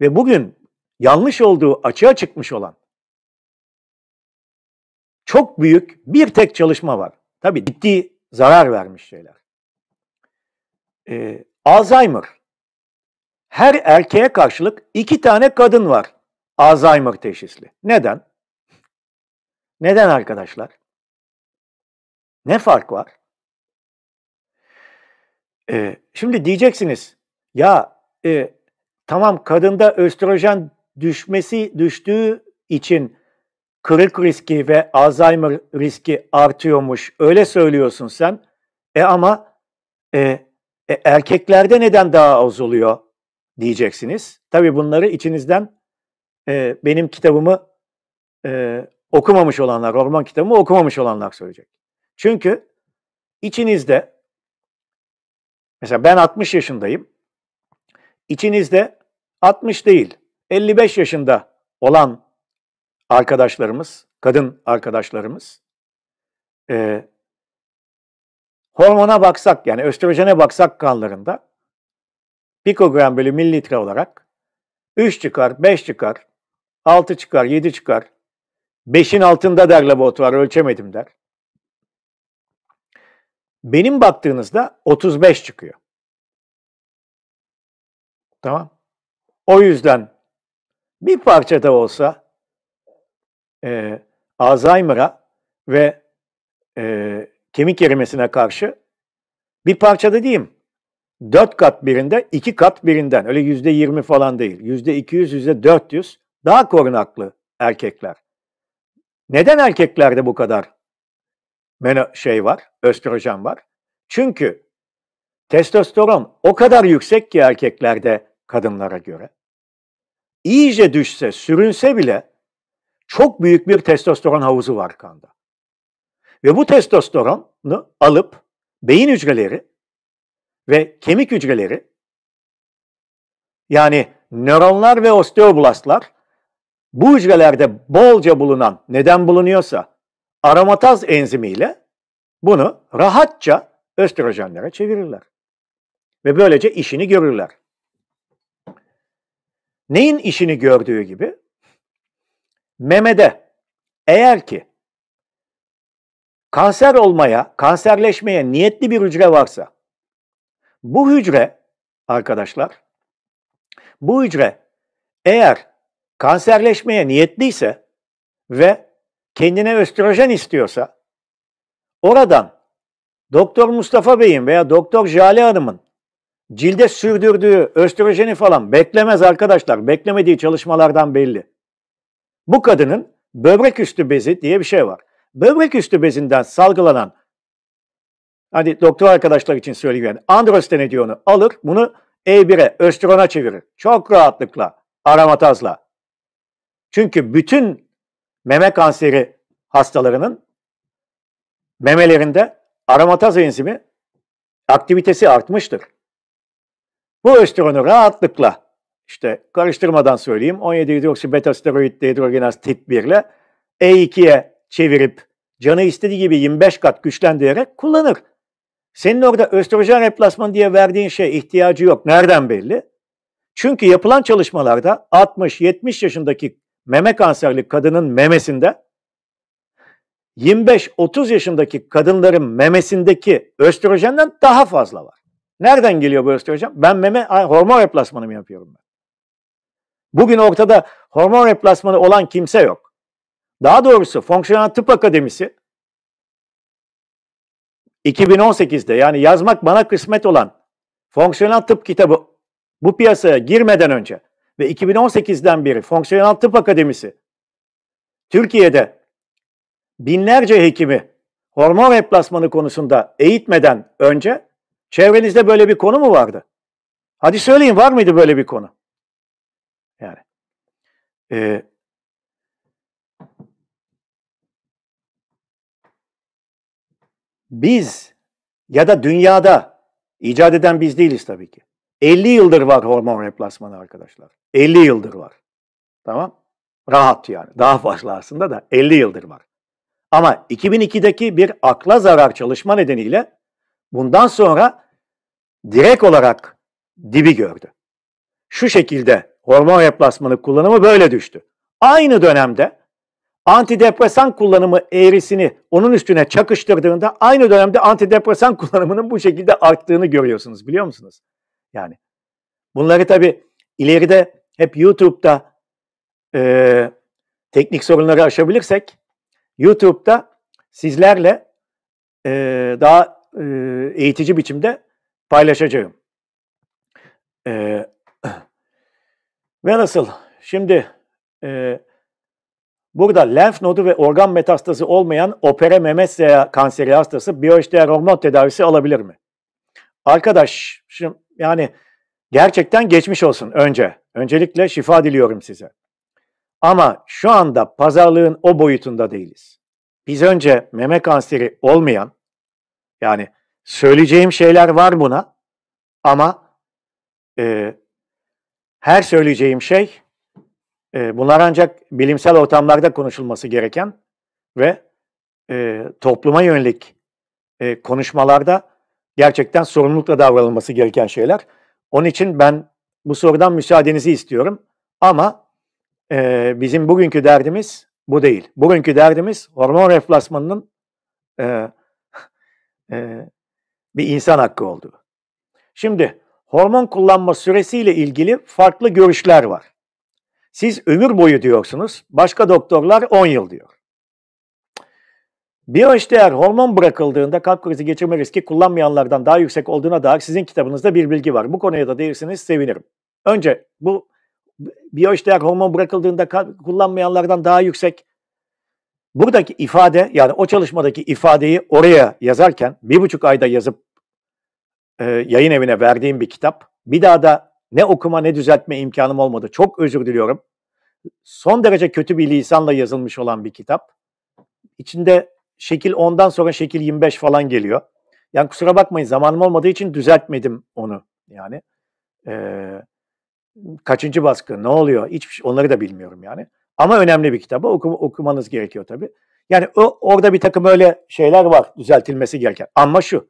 ve bugün yanlış olduğu açığa çıkmış olan çok büyük bir tek çalışma var. Tabi ciddi zarar vermiş şeyler. Ee, Alzheimer. Her erkeğe karşılık iki tane kadın var Alzheimer teşhisli. Neden? Neden arkadaşlar? Ne fark var? Ee, şimdi diyeceksiniz ya e, tamam kadında östrojen düşmesi düştüğü için kırık riski ve Alzheimer riski artıyormuş. Öyle söylüyorsun sen. E ama e, e, erkeklerde neden daha az oluyor diyeceksiniz. Tabii bunları içinizden e, benim kitabımı e, okumamış olanlar, orman kitabımı okumamış olanlar söyleyecek. Çünkü içinizde mesela ben 60 yaşındayım. içinizde 60 değil 55 yaşında olan arkadaşlarımız, kadın arkadaşlarımız e, hormona baksak yani östrojene baksak kanlarında pikogram bölü mililitre olarak 3 çıkar, 5 çıkar, 6 çıkar, 7 çıkar, 5'in altında der laboratuvar ölçemedim der. Benim baktığınızda 35 çıkıyor. Tamam. O yüzden bir parça da olsa e, Alzheimer'a ve e, kemik erimesine karşı bir parça da diyeyim. Dört kat birinde, iki kat birinden. Öyle yüzde yirmi falan değil. Yüzde iki yüz, yüzde dört yüz daha korunaklı erkekler. Neden erkeklerde bu kadar şey var, östrojen var? Çünkü testosteron o kadar yüksek ki erkeklerde kadınlara göre. İyice düşse, sürünse bile çok büyük bir testosteron havuzu var kanda. Ve bu testosteronu alıp beyin hücreleri ve kemik hücreleri yani nöronlar ve osteoblastlar bu hücrelerde bolca bulunan neden bulunuyorsa aromataz enzimiyle bunu rahatça östrojenlere çevirirler. Ve böylece işini görürler. Neyin işini gördüğü gibi memede eğer ki kanser olmaya, kanserleşmeye niyetli bir hücre varsa bu hücre arkadaşlar bu hücre eğer kanserleşmeye niyetliyse ve kendine östrojen istiyorsa oradan Doktor Mustafa Bey'in veya Doktor Jale Hanım'ın cilde sürdürdüğü östrojeni falan beklemez arkadaşlar. Beklemediği çalışmalardan belli. Bu kadının böbrek üstü bezi diye bir şey var. Böbrek üstü bezinden salgılanan hani doktor arkadaşlar için söyleyeyim yani androsten ediyonu alır bunu E1'e östrona çevirir. Çok rahatlıkla aromatazla. Çünkü bütün meme kanseri hastalarının memelerinde aromataz enzimi aktivitesi artmıştır. Bu östronu rahatlıkla işte karıştırmadan söyleyeyim 17 hidroksi beta steroid dehidrogenaz tip 1 ile E2'ye çevirip canı istediği gibi 25 kat güçlendirerek kullanır. Senin orada östrojen replasman diye verdiğin şey ihtiyacı yok. Nereden belli? Çünkü yapılan çalışmalarda 60-70 yaşındaki meme kanserli kadının memesinde 25-30 yaşındaki kadınların memesindeki östrojenden daha fazla var. Nereden geliyor bu östrojen? Ben meme hormon replasmanı yapıyorum ben? Bugün ortada hormon replasmanı olan kimse yok. Daha doğrusu Fonksiyonel Tıp Akademisi 2018'de yani yazmak bana kısmet olan Fonksiyonel Tıp kitabı bu piyasaya girmeden önce ve 2018'den beri Fonksiyonel Tıp Akademisi Türkiye'de binlerce hekimi hormon replasmanı konusunda eğitmeden önce çevrenizde böyle bir konu mu vardı? Hadi söyleyin var mıydı böyle bir konu? Yani e, biz ya da dünyada icat eden biz değiliz tabii ki. 50 yıldır var hormon replasmanı arkadaşlar. 50 yıldır var. Tamam? Rahat yani. Daha fazla aslında da 50 yıldır var. Ama 2002'deki bir akla zarar çalışma nedeniyle bundan sonra direkt olarak dibi gördü. Şu şekilde hormon replasmanı kullanımı böyle düştü. Aynı dönemde antidepresan kullanımı eğrisini onun üstüne çakıştırdığında aynı dönemde antidepresan kullanımının bu şekilde arttığını görüyorsunuz biliyor musunuz? Yani bunları tabi ileride hep YouTube'da e, teknik sorunları aşabilirsek YouTube'da sizlerle e, daha e, eğitici biçimde paylaşacağım. E, ve nasıl? Şimdi e, burada lenf nodu ve organ metastazı olmayan opere memesya kanseri hastası biyoeşdeğer hormon tedavisi alabilir mi? Arkadaş, şimdi yani gerçekten geçmiş olsun önce. Öncelikle şifa diliyorum size. Ama şu anda pazarlığın o boyutunda değiliz. Biz önce meme kanseri olmayan, yani söyleyeceğim şeyler var buna ama e, her söyleyeceğim şey e, bunlar ancak bilimsel ortamlarda konuşulması gereken ve e, topluma yönelik e, konuşmalarda gerçekten sorumlulukla davranılması gereken şeyler. Onun için ben bu sorudan müsaadenizi istiyorum. Ama e, bizim bugünkü derdimiz bu değil. Bugünkü derdimiz hormon reflasmanının e, e, bir insan hakkı olduğu. Şimdi hormon kullanma süresiyle ilgili farklı görüşler var. Siz ömür boyu diyorsunuz, başka doktorlar 10 yıl diyor. BioHDR hormon bırakıldığında kalp krizi geçirme riski kullanmayanlardan daha yüksek olduğuna dair sizin kitabınızda bir bilgi var. Bu konuya da değirseniz sevinirim. Önce bu BioHDR hormon bırakıldığında kalp, kullanmayanlardan daha yüksek buradaki ifade yani o çalışmadaki ifadeyi oraya yazarken bir buçuk ayda yazıp e, yayın evine verdiğim bir kitap. Bir daha da ne okuma ne düzeltme imkanım olmadı. Çok özür diliyorum. Son derece kötü bir lisanla yazılmış olan bir kitap. İçinde şekil 10'dan sonra şekil 25 falan geliyor. Yani kusura bakmayın zamanım olmadığı için düzeltmedim onu. Yani e, kaçıncı baskı ne oluyor hiçbir şey, onları da bilmiyorum yani. Ama önemli bir kitabı okum, okumanız gerekiyor tabii. Yani o, orada bir takım öyle şeyler var düzeltilmesi gereken. Ama şu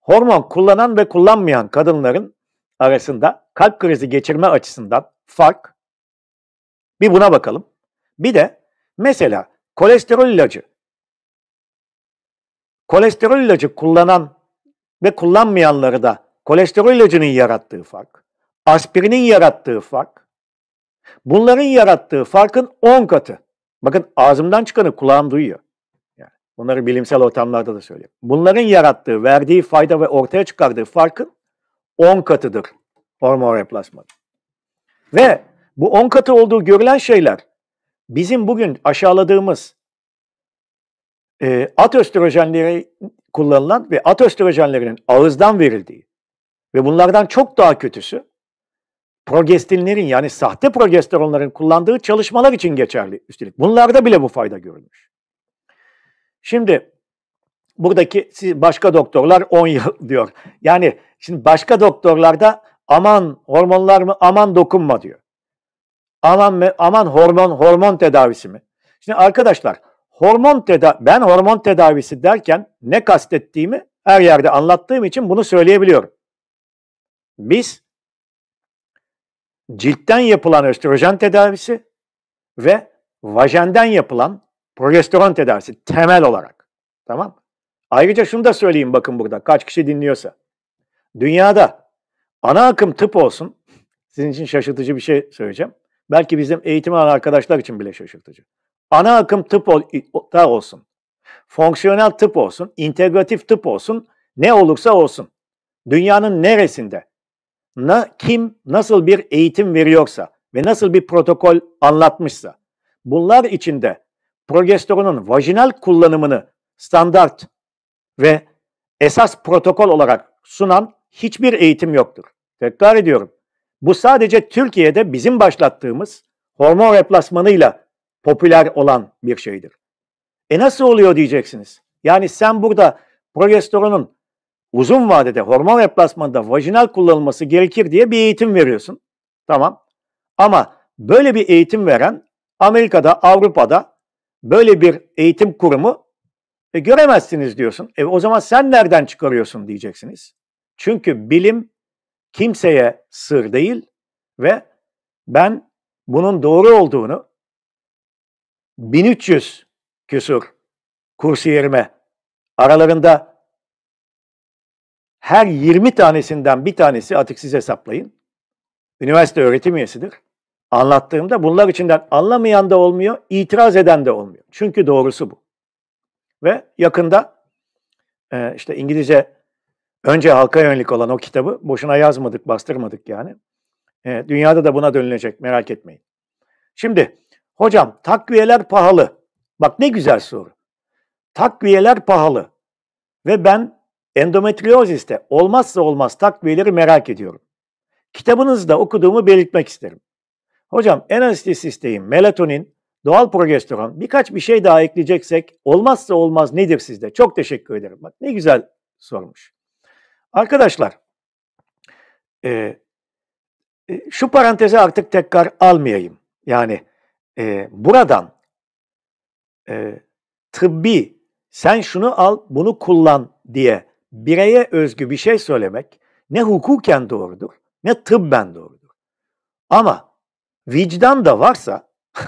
hormon kullanan ve kullanmayan kadınların arasında kalp krizi geçirme açısından fark bir buna bakalım. Bir de mesela kolesterol ilacı. Kolesterol ilacı kullanan ve kullanmayanları da kolesterol ilacının yarattığı fark, aspirinin yarattığı fark, bunların yarattığı farkın 10 katı. Bakın ağzımdan çıkanı kulağım duyuyor. Bunları bilimsel ortamlarda da söylüyorum. Bunların yarattığı, verdiği fayda ve ortaya çıkardığı farkın 10 katıdır hormon replasmanı. Ve bu 10 katı olduğu görülen şeyler bizim bugün aşağıladığımız e, at östrojenleri kullanılan ve at östrojenlerinin ağızdan verildiği ve bunlardan çok daha kötüsü progestinlerin yani sahte progesteronların kullandığı çalışmalar için geçerli üstelik. Bunlarda bile bu fayda görülmüş. Şimdi buradaki başka doktorlar 10 yıl diyor. Yani şimdi başka doktorlarda aman hormonlar mı aman dokunma diyor. Aman aman hormon hormon tedavisi mi? Şimdi arkadaşlar hormon teda ben hormon tedavisi derken ne kastettiğimi her yerde anlattığım için bunu söyleyebiliyorum. Biz ciltten yapılan östrojen tedavisi ve vajenden yapılan Progesteron tedavisi temel olarak. Tamam Ayrıca şunu da söyleyeyim bakın burada kaç kişi dinliyorsa. Dünyada ana akım tıp olsun. Sizin için şaşırtıcı bir şey söyleyeceğim. Belki bizim eğitim alan arkadaşlar için bile şaşırtıcı. Ana akım tıp ol, da olsun. Fonksiyonel tıp olsun, integratif tıp olsun, ne olursa olsun. Dünyanın neresinde na, kim nasıl bir eğitim veriyorsa ve nasıl bir protokol anlatmışsa bunlar içinde progesteronun vajinal kullanımını standart ve esas protokol olarak sunan hiçbir eğitim yoktur. Tekrar ediyorum. Bu sadece Türkiye'de bizim başlattığımız hormon replasmanıyla popüler olan bir şeydir. E nasıl oluyor diyeceksiniz. Yani sen burada progesteronun uzun vadede hormon replasmanında vajinal kullanılması gerekir diye bir eğitim veriyorsun. Tamam. Ama böyle bir eğitim veren Amerika'da, Avrupa'da böyle bir eğitim kurumu e, göremezsiniz diyorsun. E, o zaman sen nereden çıkarıyorsun diyeceksiniz. Çünkü bilim kimseye sır değil ve ben bunun doğru olduğunu 1300 küsur kursiyerime aralarında her 20 tanesinden bir tanesi atıksız hesaplayın. Üniversite öğretim üyesidir anlattığımda bunlar içinden anlamayan da olmuyor, itiraz eden de olmuyor. Çünkü doğrusu bu. Ve yakında e, işte İngilizce önce halka yönelik olan o kitabı boşuna yazmadık, bastırmadık yani. E, dünyada da buna dönülecek merak etmeyin. Şimdi hocam takviyeler pahalı. Bak ne güzel soru. Takviyeler pahalı. Ve ben endometrioziste olmazsa olmaz takviyeleri merak ediyorum. Kitabınızda okuduğumu belirtmek isterim. Hocam en asitist isteğim melatonin, doğal progesteron, birkaç bir şey daha ekleyeceksek olmazsa olmaz nedir sizde? Çok teşekkür ederim. Bak ne güzel sormuş. Arkadaşlar, e, e, şu parantezi artık tekrar almayayım. Yani e, buradan e, tıbbi sen şunu al bunu kullan diye bireye özgü bir şey söylemek ne hukuken doğrudur ne tıbben doğrudur. Ama vicdan da varsa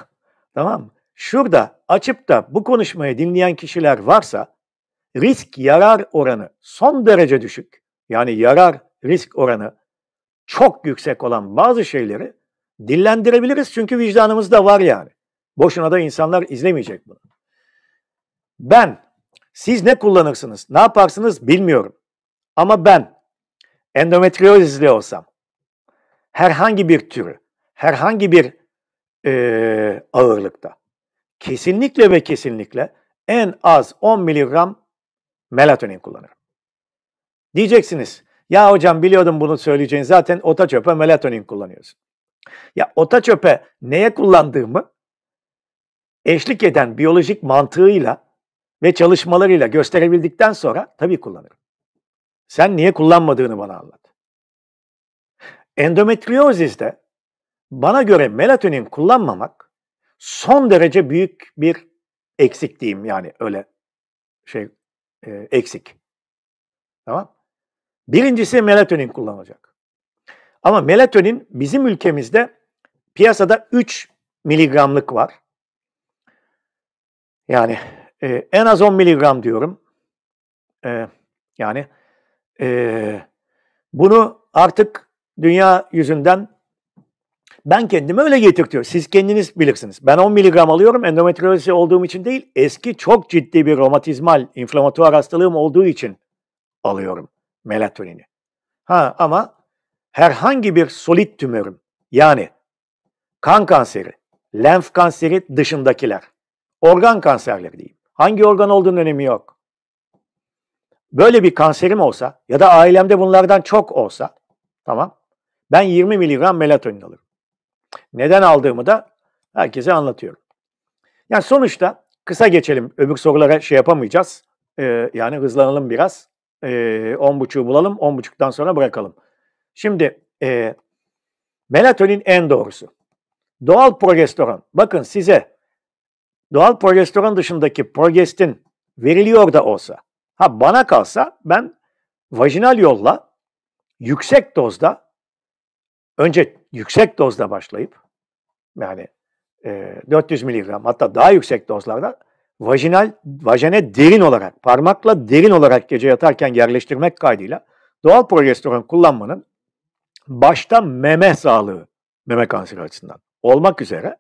tamam mı? Şurada açıp da bu konuşmayı dinleyen kişiler varsa risk yarar oranı son derece düşük. Yani yarar risk oranı çok yüksek olan bazı şeyleri dillendirebiliriz çünkü vicdanımız da var yani. Boşuna da insanlar izlemeyecek bunu. Ben, siz ne kullanırsınız, ne yaparsınız bilmiyorum. Ama ben endometriozle olsam herhangi bir türü herhangi bir e, ağırlıkta kesinlikle ve kesinlikle en az 10 miligram melatonin kullanırım. Diyeceksiniz ya hocam biliyordum bunu söyleyeceğini zaten ota çöpe melatonin kullanıyorsun. Ya ota çöpe neye kullandığımı eşlik eden biyolojik mantığıyla ve çalışmalarıyla gösterebildikten sonra tabii kullanırım. Sen niye kullanmadığını bana anlat. Endometriozis'te bana göre melatonin kullanmamak son derece büyük bir eksikliğim yani öyle şey e, eksik. Tamam? Birincisi melatonin kullanacak Ama melatonin bizim ülkemizde piyasada 3 miligramlık var. Yani e, en az 10 miligram diyorum. E, yani e, bunu artık dünya yüzünden ben kendime öyle getirtiyor. Siz kendiniz bilirsiniz. Ben 10 miligram alıyorum. Endometriozisi olduğum için değil, eski çok ciddi bir romatizmal, inflamatuar hastalığım olduğu için alıyorum melatonini. Ha ama herhangi bir solid tümörüm yani kan kanseri, lenf kanseri dışındakiler, organ kanserleri diyeyim. Hangi organ olduğunun önemi yok. Böyle bir kanserim olsa ya da ailemde bunlardan çok olsa tamam ben 20 miligram melatonin alırım. Neden aldığımı da herkese anlatıyorum. Yani sonuçta kısa geçelim. Öbür sorulara şey yapamayacağız. Ee, yani hızlanalım biraz. Ee, 10.30'u bulalım. 10.30'dan sonra bırakalım. Şimdi e, melatonin en doğrusu. Doğal progesteron. Bakın size doğal progesteron dışındaki progestin veriliyor da olsa. Ha bana kalsa ben vajinal yolla yüksek dozda önce yüksek dozda başlayıp yani e, 400 miligram hatta daha yüksek dozlarda vajinal vajene derin olarak parmakla derin olarak gece yatarken yerleştirmek kaydıyla doğal progesteron kullanmanın başta meme sağlığı meme kanseri açısından olmak üzere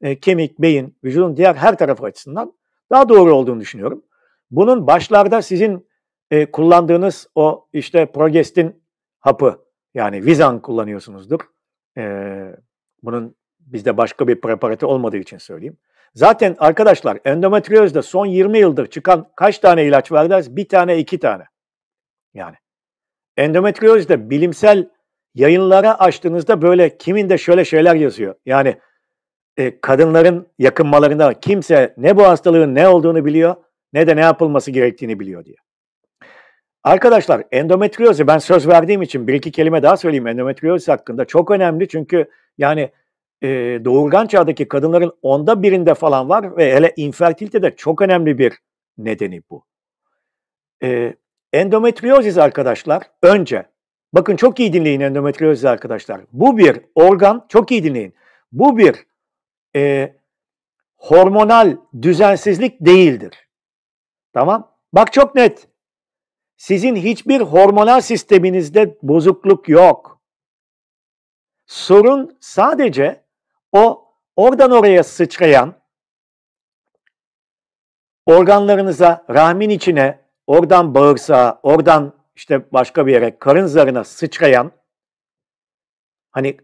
e, kemik, beyin, vücudun diğer her tarafı açısından daha doğru olduğunu düşünüyorum. Bunun başlarda sizin e, kullandığınız o işte progestin hapı yani Vizan kullanıyorsunuzdur. Ee, bunun bizde başka bir preparatı olmadığı için söyleyeyim. Zaten arkadaşlar endometriozda son 20 yıldır çıkan kaç tane ilaç var Bir tane, iki tane. Yani endometriozda bilimsel yayınlara açtığınızda böyle kimin de şöyle şeyler yazıyor. Yani e, kadınların yakınmalarında kimse ne bu hastalığın ne olduğunu biliyor ne de ne yapılması gerektiğini biliyor diye. Arkadaşlar endometriozi ben söz verdiğim için bir iki kelime daha söyleyeyim endometriozi hakkında. Çok önemli çünkü yani e, doğurgan çağdaki kadınların onda birinde falan var ve hele infertilite de çok önemli bir nedeni bu. E, endometriozis arkadaşlar önce bakın çok iyi dinleyin endometriozis arkadaşlar. Bu bir organ çok iyi dinleyin. Bu bir e, hormonal düzensizlik değildir. Tamam? Bak çok net sizin hiçbir hormonal sisteminizde bozukluk yok. Sorun sadece o oradan oraya sıçrayan organlarınıza, rahmin içine, oradan bağırsağa, oradan işte başka bir yere karın zarına sıçrayan hani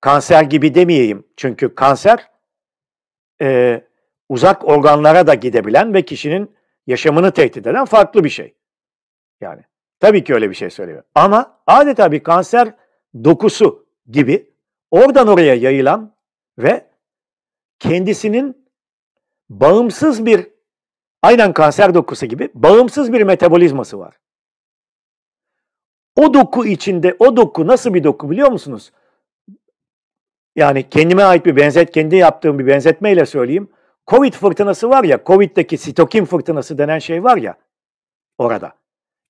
kanser gibi demeyeyim çünkü kanser e, uzak organlara da gidebilen ve kişinin yaşamını tehdit eden farklı bir şey. Yani tabii ki öyle bir şey söylemiyor. Ama adeta bir kanser dokusu gibi oradan oraya yayılan ve kendisinin bağımsız bir aynen kanser dokusu gibi bağımsız bir metabolizması var. O doku içinde o doku nasıl bir doku biliyor musunuz? Yani kendime ait bir benzet, kendi yaptığım bir benzetmeyle söyleyeyim. Covid fırtınası var ya, Covid'deki sitokin fırtınası denen şey var ya orada.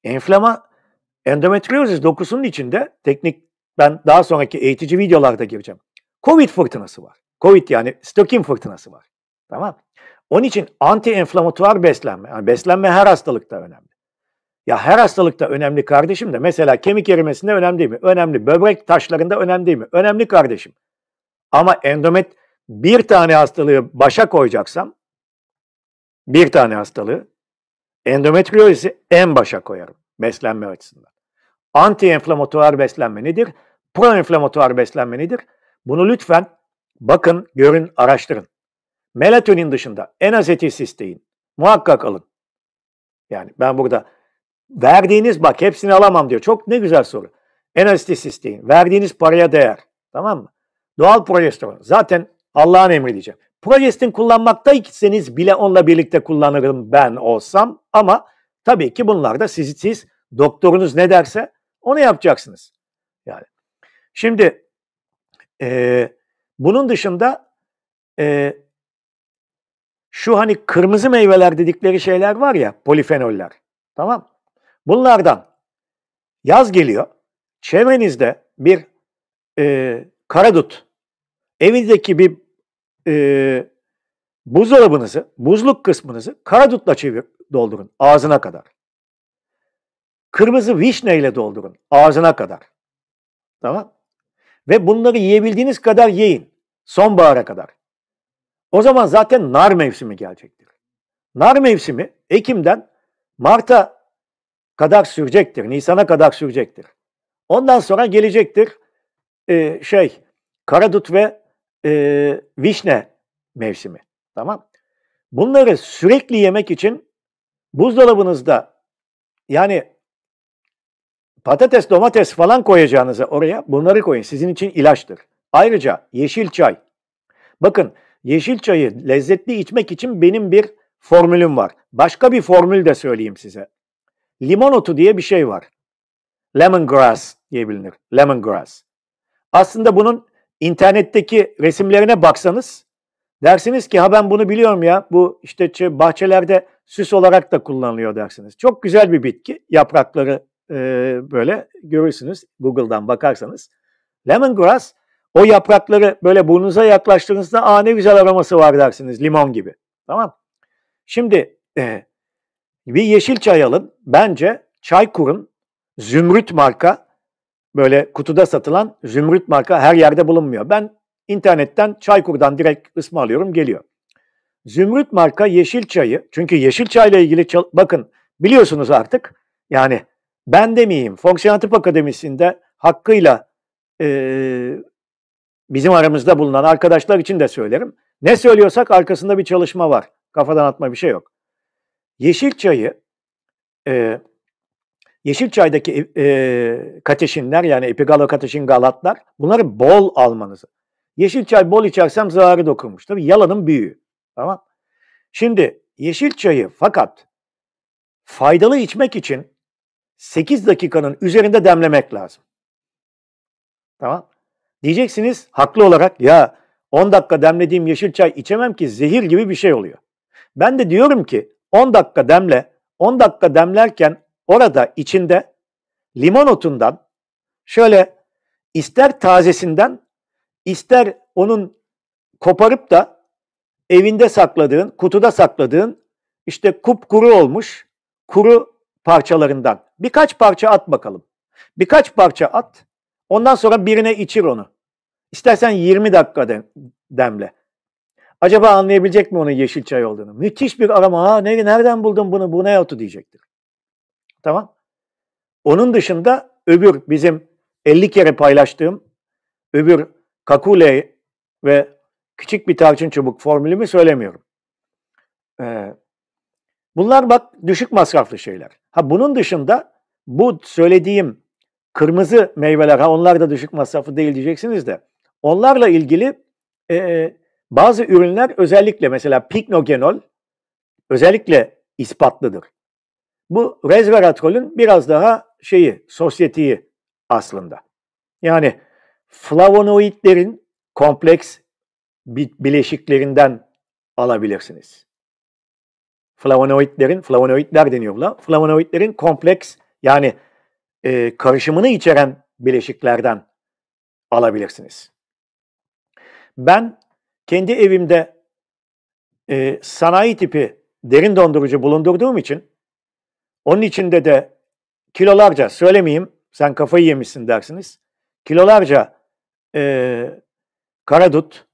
Enflama endometriozis dokusunun içinde teknik ben daha sonraki eğitici videolarda gireceğim. Covid fırtınası var. Covid yani stokin fırtınası var. Tamam. Onun için anti-enflamatuar beslenme. Yani beslenme her hastalıkta önemli. Ya her hastalıkta önemli kardeşim de mesela kemik erimesinde önemli değil mi? Önemli. Böbrek taşlarında önemli değil mi? Önemli kardeşim. Ama endomet bir tane hastalığı başa koyacaksam bir tane hastalığı Endometriozisi en başa koyarım beslenme açısından. anti inflamatuar beslenme nedir? pro inflamatuar beslenme nedir? Bunu lütfen bakın, görün, araştırın. Melatonin dışında en asetilsisteyin. Muhakkak alın. Yani ben burada verdiğiniz bak hepsini alamam diyor. Çok ne güzel soru. En asetilsisteyin. Verdiğiniz paraya değer. Tamam mı? Doğal progesteron. Zaten Allah'ın emri diyeceğim. Projestin kullanmaktaysanız bile onunla birlikte kullanırım ben olsam ama tabii ki bunlar da siz, siz doktorunuz ne derse onu yapacaksınız. Yani şimdi e, bunun dışında e, şu hani kırmızı meyveler dedikleri şeyler var ya polifenoller tamam bunlardan yaz geliyor çevrenizde bir e, karadut evindeki bir e, ee, buzdolabınızı, buzluk kısmınızı karadutla çevir, doldurun ağzına kadar. Kırmızı vişne ile doldurun ağzına kadar. Tamam. Ve bunları yiyebildiğiniz kadar yiyin. Sonbahara kadar. O zaman zaten nar mevsimi gelecektir. Nar mevsimi Ekim'den Mart'a kadar sürecektir. Nisan'a kadar sürecektir. Ondan sonra gelecektir e, şey karadut ve e, vişne mevsimi. Tamam. Bunları sürekli yemek için buzdolabınızda yani patates, domates falan koyacağınıza oraya bunları koyun. Sizin için ilaçtır. Ayrıca yeşil çay. Bakın yeşil çayı lezzetli içmek için benim bir formülüm var. Başka bir formül de söyleyeyim size. Limon otu diye bir şey var. Lemongrass diye bilinir. Lemongrass. Aslında bunun internetteki resimlerine baksanız dersiniz ki ha ben bunu biliyorum ya bu işte bahçelerde süs olarak da kullanılıyor dersiniz. Çok güzel bir bitki yaprakları e, böyle görürsünüz Google'dan bakarsanız. Lemongrass o yaprakları böyle burnunuza yaklaştığınızda aa ne güzel aroması var dersiniz limon gibi. Tamam. Şimdi e, bir yeşil çay alın. Bence çay Çaykur'un Zümrüt marka böyle kutuda satılan zümrüt marka her yerde bulunmuyor. Ben internetten Çaykur'dan direkt alıyorum, geliyor. Zümrüt marka yeşil çayı çünkü yeşil çayla ilgili bakın biliyorsunuz artık yani ben demeyeyim Fonksiyon Tıp Akademisi'nde hakkıyla e, bizim aramızda bulunan arkadaşlar için de söylerim. Ne söylüyorsak arkasında bir çalışma var. Kafadan atma bir şey yok. Yeşil çayı e, Yeşilçay'daki e, e, kateşinler yani epigalokateşin galatlar bunları bol almanızı. Yeşilçay bol içersem zararı dokunmuş. Tabi yalanın büyüğü. Tamam. Şimdi yeşilçayı fakat faydalı içmek için 8 dakikanın üzerinde demlemek lazım. Tamam. Diyeceksiniz haklı olarak ya 10 dakika demlediğim yeşil çay içemem ki zehir gibi bir şey oluyor. Ben de diyorum ki 10 dakika demle. 10 dakika demlerken orada içinde limon otundan şöyle ister tazesinden ister onun koparıp da evinde sakladığın, kutuda sakladığın işte kup kuru olmuş kuru parçalarından birkaç parça at bakalım. Birkaç parça at. Ondan sonra birine içir onu. İstersen 20 dakika dem, demle. Acaba anlayabilecek mi onun yeşil çay olduğunu? Müthiş bir arama. Ha, nereden buldun bunu? Bu ne otu diyecektir. Tamam. Onun dışında öbür bizim 50 kere paylaştığım öbür kakule ve küçük bir tarçın çubuk formülümü söylemiyorum. Ee, bunlar bak düşük masraflı şeyler. Ha bunun dışında bu söylediğim kırmızı meyveler ha onlar da düşük masraflı değil diyeceksiniz de onlarla ilgili e, bazı ürünler özellikle mesela piknogenol özellikle ispatlıdır. Bu resveratrolün biraz daha şeyi, sosyetiği aslında. Yani flavonoidlerin kompleks bileşiklerinden alabilirsiniz. Flavonoidlerin, flavonoidler deniyor buna. Flavonoidlerin kompleks yani e, karışımını içeren bileşiklerden alabilirsiniz. Ben kendi evimde e, sanayi tipi derin dondurucu bulundurduğum için onun içinde de kilolarca söylemeyeyim sen kafayı yemişsin dersiniz. Kilolarca e, karadut,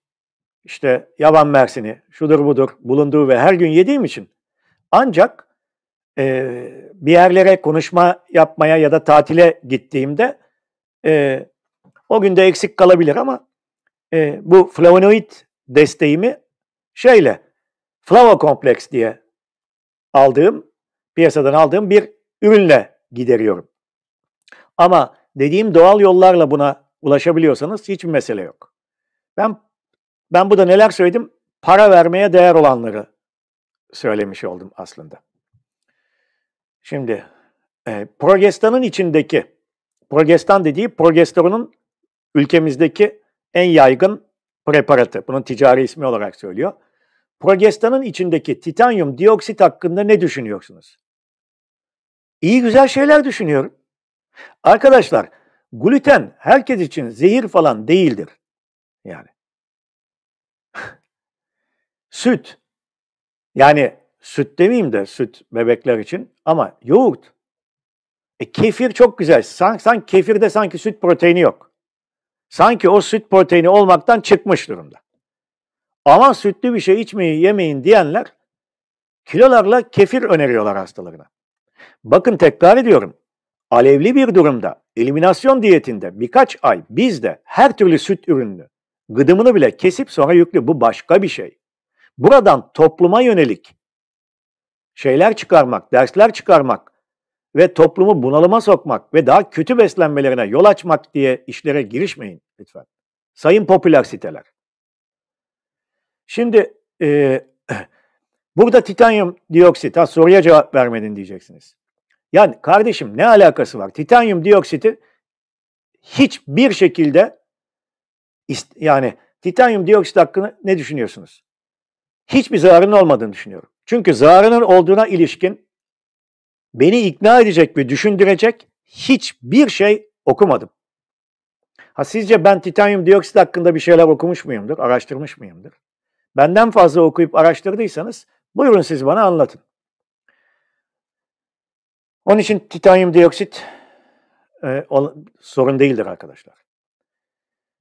işte yaban mersini, şudur budur bulunduğu ve her gün yediğim için ancak e, bir yerlere konuşma yapmaya ya da tatile gittiğimde e, o günde eksik kalabilir ama e, bu flavonoid desteğimi şeyle flavo kompleks diye aldığım piyasadan aldığım bir ürünle gideriyorum. Ama dediğim doğal yollarla buna ulaşabiliyorsanız hiçbir mesele yok. Ben ben bu da neler söyledim? Para vermeye değer olanları söylemiş oldum aslında. Şimdi e, progestanın içindeki progestan dediği progesteronun ülkemizdeki en yaygın preparatı. Bunun ticari ismi olarak söylüyor. Progestanın içindeki titanyum dioksit hakkında ne düşünüyorsunuz? İyi güzel şeyler düşünüyorum. Arkadaşlar gluten herkes için zehir falan değildir. Yani. süt. Yani süt demeyeyim de süt bebekler için ama yoğurt. E, kefir çok güzel. Sanki, sanki kefirde sanki süt proteini yok. Sanki o süt proteini olmaktan çıkmış durumda. Ama sütlü bir şey içmeyi yemeyin diyenler kilolarla kefir öneriyorlar hastalarına. Bakın tekrar ediyorum. Alevli bir durumda, eliminasyon diyetinde birkaç ay bizde her türlü süt ürünü, gıdımını bile kesip sonra yüklü. Bu başka bir şey. Buradan topluma yönelik şeyler çıkarmak, dersler çıkarmak ve toplumu bunalıma sokmak ve daha kötü beslenmelerine yol açmak diye işlere girişmeyin lütfen. Sayın popüler siteler. Şimdi e, Burada titanyum dioksit, ha soruya cevap vermedin diyeceksiniz. Yani kardeşim ne alakası var? Titanyum dioksiti hiçbir şekilde yani titanyum dioksit hakkında ne düşünüyorsunuz? Hiçbir zararının olmadığını düşünüyorum. Çünkü zararının olduğuna ilişkin beni ikna edecek ve düşündürecek hiçbir şey okumadım. Ha sizce ben titanyum dioksit hakkında bir şeyler okumuş muyumdur, araştırmış mıyımdır? Benden fazla okuyup araştırdıysanız Buyurun siz bana anlatın. Onun için titanyum dioksit e, sorun değildir arkadaşlar.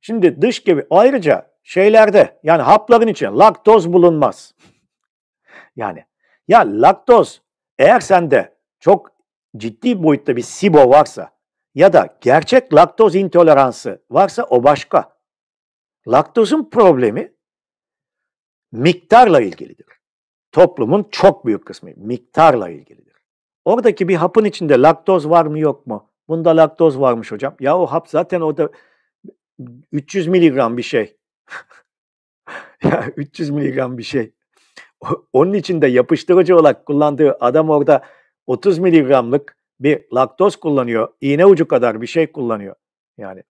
Şimdi dış gibi ayrıca şeylerde yani hapların için laktoz bulunmaz. yani ya laktoz eğer sende çok ciddi boyutta bir SIBO varsa ya da gerçek laktoz intoleransı varsa o başka. Laktozun problemi miktarla ilgilidir toplumun çok büyük kısmı miktarla ilgilidir. Oradaki bir hapın içinde laktoz var mı yok mu? Bunda laktoz varmış hocam. Ya o hap zaten orada 300 miligram bir şey. ya 300 miligram bir şey. Onun içinde yapıştırıcı olarak kullandığı adam orada 30 miligramlık bir laktoz kullanıyor. İğne ucu kadar bir şey kullanıyor. Yani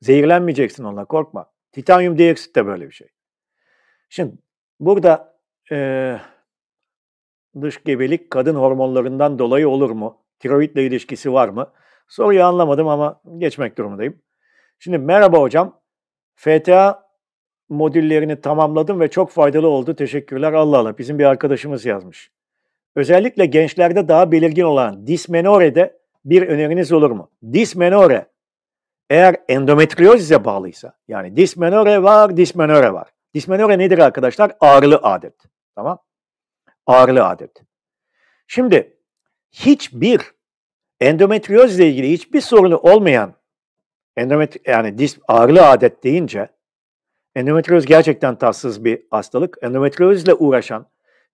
zehirlenmeyeceksin onunla korkma. Titanyum dioksit de böyle bir şey. Şimdi burada e, dış gebelik kadın hormonlarından dolayı olur mu? Tiroidle ilişkisi var mı? Soruyu anlamadım ama geçmek durumundayım. Şimdi merhaba hocam. FTA modüllerini tamamladım ve çok faydalı oldu. Teşekkürler Allah Allah. Bizim bir arkadaşımız yazmış. Özellikle gençlerde daha belirgin olan dismenore'de bir öneriniz olur mu? Dismenore eğer endometriyozize bağlıysa yani dismenore var, dismenore var. Dismenore nedir arkadaşlar? Ağrılı adet. Tamam. Ağırlı adet. Şimdi hiçbir endometriyozla ilgili hiçbir sorunu olmayan endometri yani disk ağırlı adet deyince endometrioz gerçekten tatsız bir hastalık. Endometriozla uğraşan,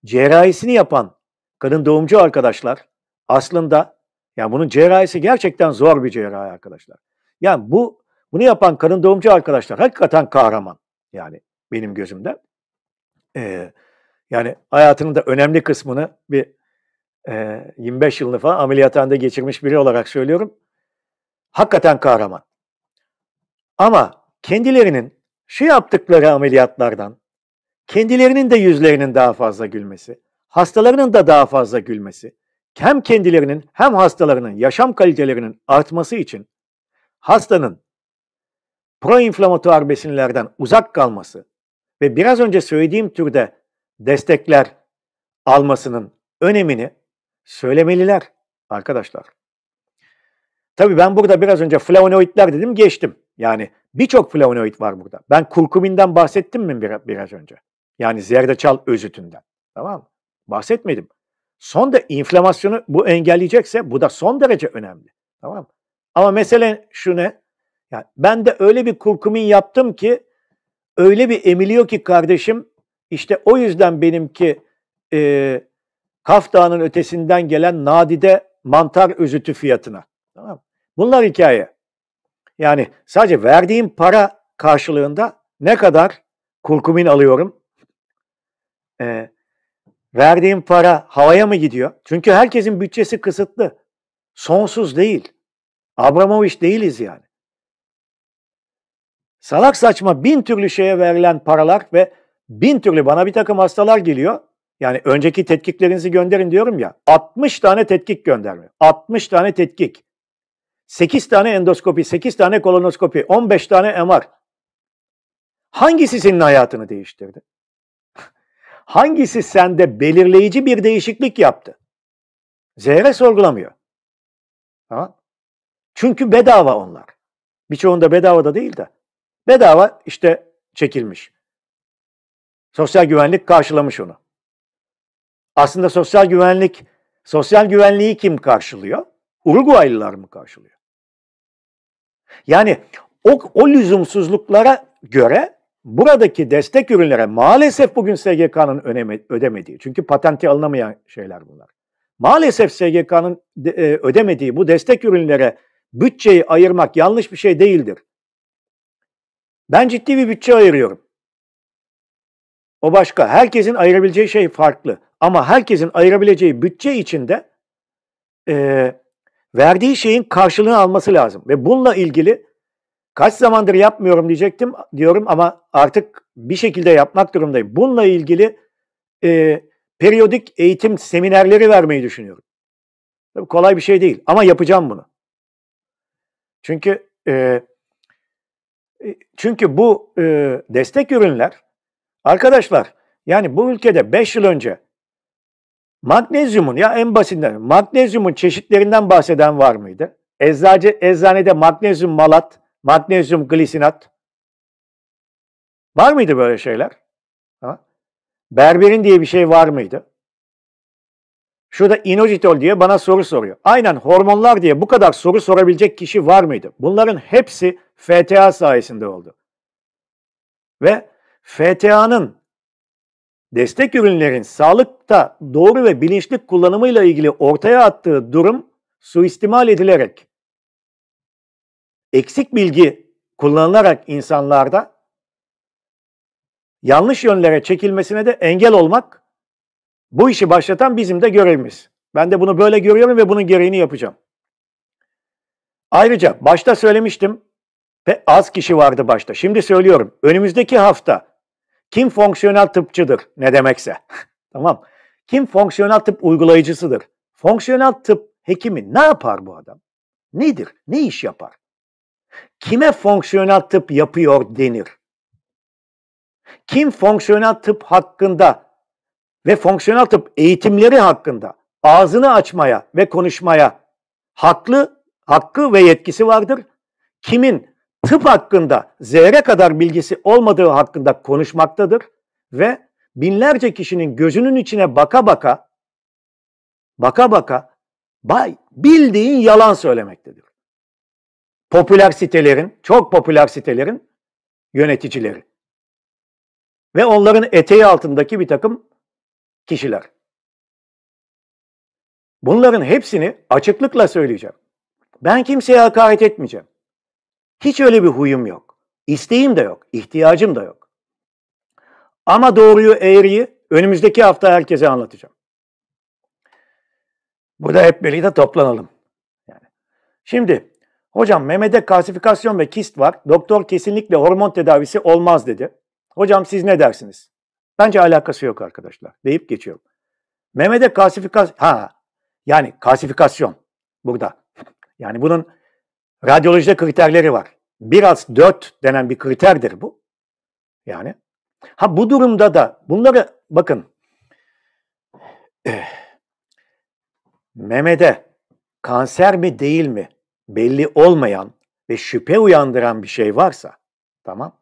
cerrahisini yapan kadın doğumcu arkadaşlar aslında yani bunun cerrahisi gerçekten zor bir cerrahi arkadaşlar. Yani bu bunu yapan kadın doğumcu arkadaşlar hakikaten kahraman yani benim gözümde. Ee, yani hayatının da önemli kısmını bir e, 25 yılını falan ameliyathanede geçirmiş biri olarak söylüyorum. Hakikaten kahraman. Ama kendilerinin şu yaptıkları ameliyatlardan kendilerinin de yüzlerinin daha fazla gülmesi, hastalarının da daha fazla gülmesi, hem kendilerinin hem hastalarının yaşam kalitelerinin artması için hastanın proinflamatuar besinlerden uzak kalması ve biraz önce söylediğim türde destekler almasının önemini söylemeliler arkadaşlar. Tabii ben burada biraz önce flavonoidler dedim geçtim. Yani birçok flavonoid var burada. Ben kurkuminden bahsettim mi biraz önce? Yani zerdeçal özütünden. Tamam mı? Bahsetmedim. Son da inflamasyonu bu engelleyecekse bu da son derece önemli. Tamam mı? Ama mesele şu ne? Yani ben de öyle bir kurkumin yaptım ki öyle bir emiliyor ki kardeşim işte o yüzden benimki e, Kaf Dağı'nın ötesinden gelen nadide mantar özütü fiyatına. Tamam Bunlar hikaye. Yani sadece verdiğim para karşılığında ne kadar kurkumin alıyorum? E, verdiğim para havaya mı gidiyor? Çünkü herkesin bütçesi kısıtlı. Sonsuz değil. Abramovich değiliz yani. Salak saçma bin türlü şeye verilen paralar ve bin türlü bana bir takım hastalar geliyor. Yani önceki tetkiklerinizi gönderin diyorum ya. 60 tane tetkik gönderme. 60 tane tetkik. 8 tane endoskopi, 8 tane kolonoskopi, 15 tane MR. Hangisi senin hayatını değiştirdi? Hangisi sende belirleyici bir değişiklik yaptı? Zerre sorgulamıyor. Ha? Çünkü bedava onlar. Birçoğunda bedava da değil de. Bedava işte çekilmiş. Sosyal güvenlik karşılamış onu. Aslında sosyal güvenlik, sosyal güvenliği kim karşılıyor? Uruguaylılar mı karşılıyor? Yani o, o lüzumsuzluklara göre buradaki destek ürünlere maalesef bugün SGK'nın ödemediği, çünkü patenti alınamayan şeyler bunlar. Maalesef SGK'nın e, ödemediği bu destek ürünlere bütçeyi ayırmak yanlış bir şey değildir. Ben ciddi bir bütçe ayırıyorum. O başka. Herkesin ayırabileceği şey farklı. Ama herkesin ayırabileceği bütçe içinde e, verdiği şeyin karşılığını alması lazım. Ve bununla ilgili kaç zamandır yapmıyorum diyecektim diyorum ama artık bir şekilde yapmak durumdayım. Bununla ilgili e, periyodik eğitim seminerleri vermeyi düşünüyorum. Tabii kolay bir şey değil ama yapacağım bunu. Çünkü e, çünkü bu e, destek ürünler Arkadaşlar yani bu ülkede 5 yıl önce magnezyumun ya en basitinden magnezyumun çeşitlerinden bahseden var mıydı? Eczacı, eczanede magnezyum malat, magnezyum glisinat var mıydı böyle şeyler? Ha? Berberin diye bir şey var mıydı? Şurada inositol diye bana soru soruyor. Aynen hormonlar diye bu kadar soru sorabilecek kişi var mıydı? Bunların hepsi FTA sayesinde oldu. Ve FTA'nın destek ürünlerin sağlıkta doğru ve bilinçli kullanımıyla ilgili ortaya attığı durum suistimal edilerek, eksik bilgi kullanılarak insanlarda yanlış yönlere çekilmesine de engel olmak bu işi başlatan bizim de görevimiz. Ben de bunu böyle görüyorum ve bunun gereğini yapacağım. Ayrıca başta söylemiştim. ve Az kişi vardı başta. Şimdi söylüyorum. Önümüzdeki hafta kim fonksiyonel tıpçıdır ne demekse. tamam. Kim fonksiyonel tıp uygulayıcısıdır. Fonksiyonel tıp hekimi ne yapar bu adam? Nedir? Ne iş yapar? Kime fonksiyonel tıp yapıyor denir? Kim fonksiyonel tıp hakkında ve fonksiyonel tıp eğitimleri hakkında ağzını açmaya ve konuşmaya haklı, hakkı ve yetkisi vardır? Kimin tıp hakkında zerre kadar bilgisi olmadığı hakkında konuşmaktadır ve binlerce kişinin gözünün içine baka baka baka baka bay, bildiğin yalan söylemektedir. Popüler sitelerin, çok popüler sitelerin yöneticileri ve onların eteği altındaki bir takım kişiler. Bunların hepsini açıklıkla söyleyeceğim. Ben kimseye hakaret etmeyeceğim. Hiç öyle bir huyum yok. İsteğim de yok, ihtiyacım da yok. Ama doğruyu, eğriyi önümüzdeki hafta herkese anlatacağım. Bu da hep birlikte toplanalım. Yani. Şimdi hocam memede kalsifikasyon ve kist var. Doktor kesinlikle hormon tedavisi olmaz dedi. Hocam siz ne dersiniz? Bence alakası yok arkadaşlar deyip geçiyorum. Memede kalsifikasyon ha yani kalsifikasyon burada. Yani bunun Radyolojide kriterleri var. Biraz 4 denen bir kriterdir bu. Yani. Ha bu durumda da bunları bakın eh. memede kanser mi değil mi belli olmayan ve şüphe uyandıran bir şey varsa tamam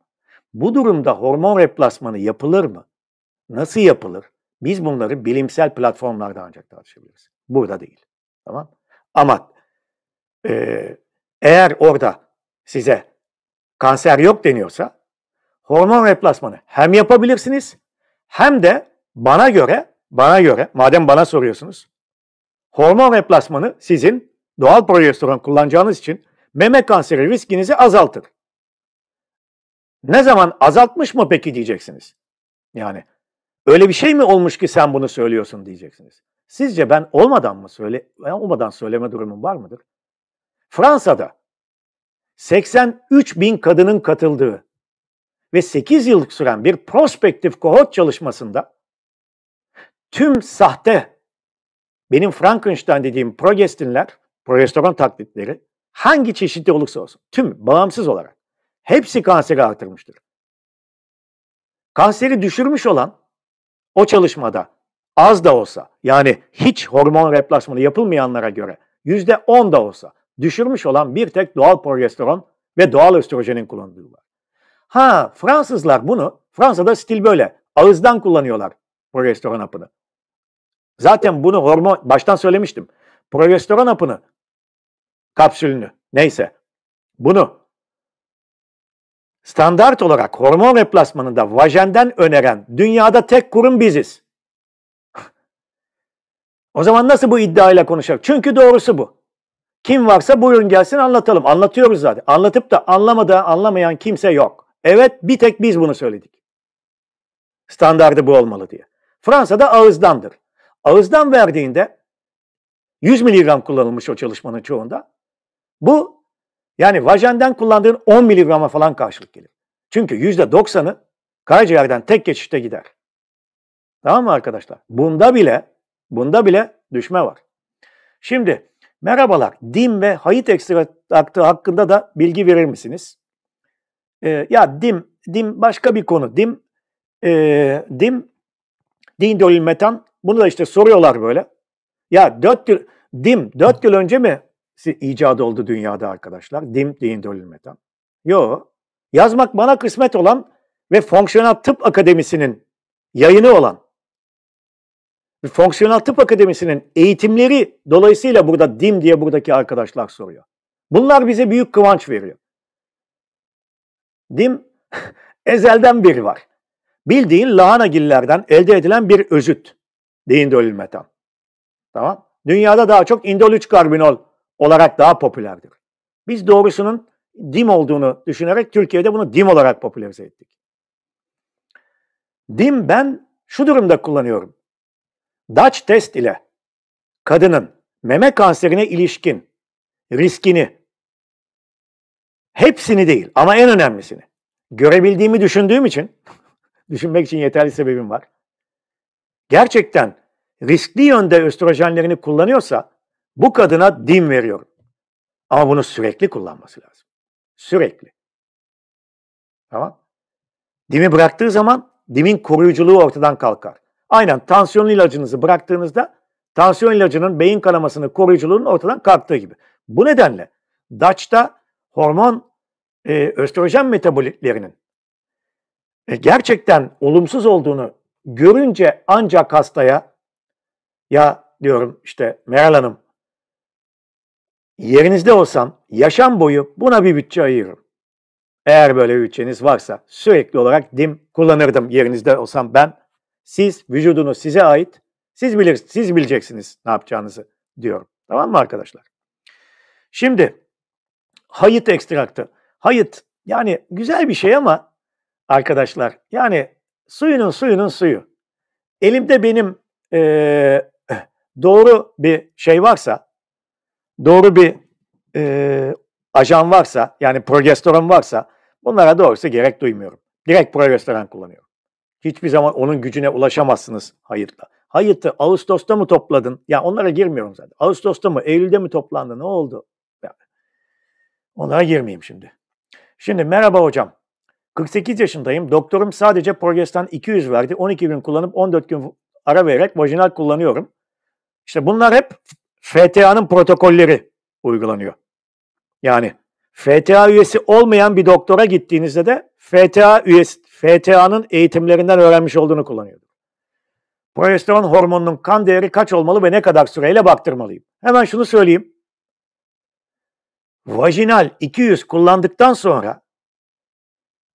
bu durumda hormon replasmanı yapılır mı? Nasıl yapılır? Biz bunları bilimsel platformlarda ancak tartışabiliriz. Burada değil. Tamam Ama e, eğer orada size kanser yok deniyorsa hormon replasmanı hem yapabilirsiniz hem de bana göre bana göre madem bana soruyorsunuz hormon replasmanı sizin doğal progesteron kullanacağınız için meme kanseri riskinizi azaltır. Ne zaman azaltmış mı peki diyeceksiniz. Yani öyle bir şey mi olmuş ki sen bunu söylüyorsun diyeceksiniz. Sizce ben olmadan mı söyle olmadan söyleme durumum var mıdır? Fransa'da 83 bin kadının katıldığı ve 8 yıllık süren bir prospektif kohort çalışmasında tüm sahte benim Frankenstein dediğim progestinler, progesteron taklitleri hangi çeşitli olursa olsun tüm bağımsız olarak hepsi kanseri artırmıştır. Kanseri düşürmüş olan o çalışmada az da olsa yani hiç hormon replasmanı yapılmayanlara göre yüzde on da olsa düşürmüş olan bir tek doğal progesteron ve doğal östrojenin kullanıldığı var. Ha Fransızlar bunu, Fransa'da stil böyle. Ağızdan kullanıyorlar progesteron hapını. Zaten bunu hormon, baştan söylemiştim. Progesteron hapını, kapsülünü, neyse. Bunu standart olarak hormon replasmanında vajenden öneren dünyada tek kurum biziz. o zaman nasıl bu iddiayla konuşacak? Çünkü doğrusu bu. Kim varsa buyurun gelsin anlatalım. Anlatıyoruz zaten. Anlatıp da anlamadan anlamayan kimse yok. Evet bir tek biz bunu söyledik. Standardı bu olmalı diye. Fransa'da ağızdandır. Ağızdan verdiğinde 100 miligram kullanılmış o çalışmanın çoğunda. Bu yani vajenden kullandığın 10 miligrama falan karşılık gelir. Çünkü %90'ı karaciğerden tek geçişte gider. Tamam mı arkadaşlar? Bunda bile bunda bile düşme var. Şimdi Merhabalar, Dim ve Hayit Ekstraktı hakkında da bilgi verir misiniz? Ee, ya Dim, Dim başka bir konu. Dim, e, DİM, dindolil metan. Bunu da işte soruyorlar böyle. Ya 4 yıl, Dim, 4 yıl önce mi icat oldu dünyada arkadaşlar? Dim, dindolil metan. Yo, yazmak bana kısmet olan ve Fonksiyonel Tıp Akademisi'nin yayını olan Fonksiyonel Tıp Akademisi'nin eğitimleri dolayısıyla burada dim diye buradaki arkadaşlar soruyor. Bunlar bize büyük kıvanç veriyor. Dim ezelden beri var. Bildiğin lahanagillerden elde edilen bir özüt. Deindolil metan. Tamam. Dünyada daha çok indol 3 karbinol olarak daha popülerdir. Biz doğrusunun dim olduğunu düşünerek Türkiye'de bunu dim olarak popülerize ettik. Dim ben şu durumda kullanıyorum. Dutch test ile kadının meme kanserine ilişkin riskini hepsini değil ama en önemlisini görebildiğimi düşündüğüm için düşünmek için yeterli sebebim var. Gerçekten riskli yönde östrojenlerini kullanıyorsa bu kadına din veriyorum. Ama bunu sürekli kullanması lazım. Sürekli. Tamam? Dimi bıraktığı zaman dimin koruyuculuğu ortadan kalkar. Aynen tansiyonlu ilacınızı bıraktığınızda tansiyon ilacının beyin kanamasını koruyuculuğunun ortadan kalktığı gibi. Bu nedenle DAÇ'ta hormon e, östrojen metabolitlerinin e, gerçekten olumsuz olduğunu görünce ancak hastaya ya diyorum işte Meral Hanım yerinizde olsam yaşam boyu buna bir bütçe ayırırım. Eğer böyle bir bütçeniz varsa sürekli olarak dim kullanırdım yerinizde olsam ben siz vücudunuz size ait. Siz bilirsiniz, siz bileceksiniz ne yapacağınızı diyorum. Tamam mı arkadaşlar? Şimdi hayıt ekstraktı. Hayıt yani güzel bir şey ama arkadaşlar yani suyunun suyunun suyu. Elimde benim e, doğru bir şey varsa, doğru bir e, ajan varsa yani progesteron varsa bunlara doğrusu gerek duymuyorum. Direkt progesteron kullanıyorum. Hiçbir zaman onun gücüne ulaşamazsınız hayırla. Hayıtı Ağustos'ta mı topladın? Ya onlara girmiyorum zaten. Ağustos'ta mı? Eylül'de mi toplandı? Ne oldu? Yani onlara girmeyeyim şimdi. Şimdi merhaba hocam. 48 yaşındayım. Doktorum sadece progestan 200 verdi. 12 gün kullanıp 14 gün ara vererek vajinal kullanıyorum. İşte bunlar hep FTA'nın protokolleri uygulanıyor. Yani FTA üyesi olmayan bir doktora gittiğinizde de FTA üyesi FTA'nın eğitimlerinden öğrenmiş olduğunu kullanıyordu. Progesteron hormonunun kan değeri kaç olmalı ve ne kadar süreyle baktırmalıyım? Hemen şunu söyleyeyim. Vajinal 200 kullandıktan sonra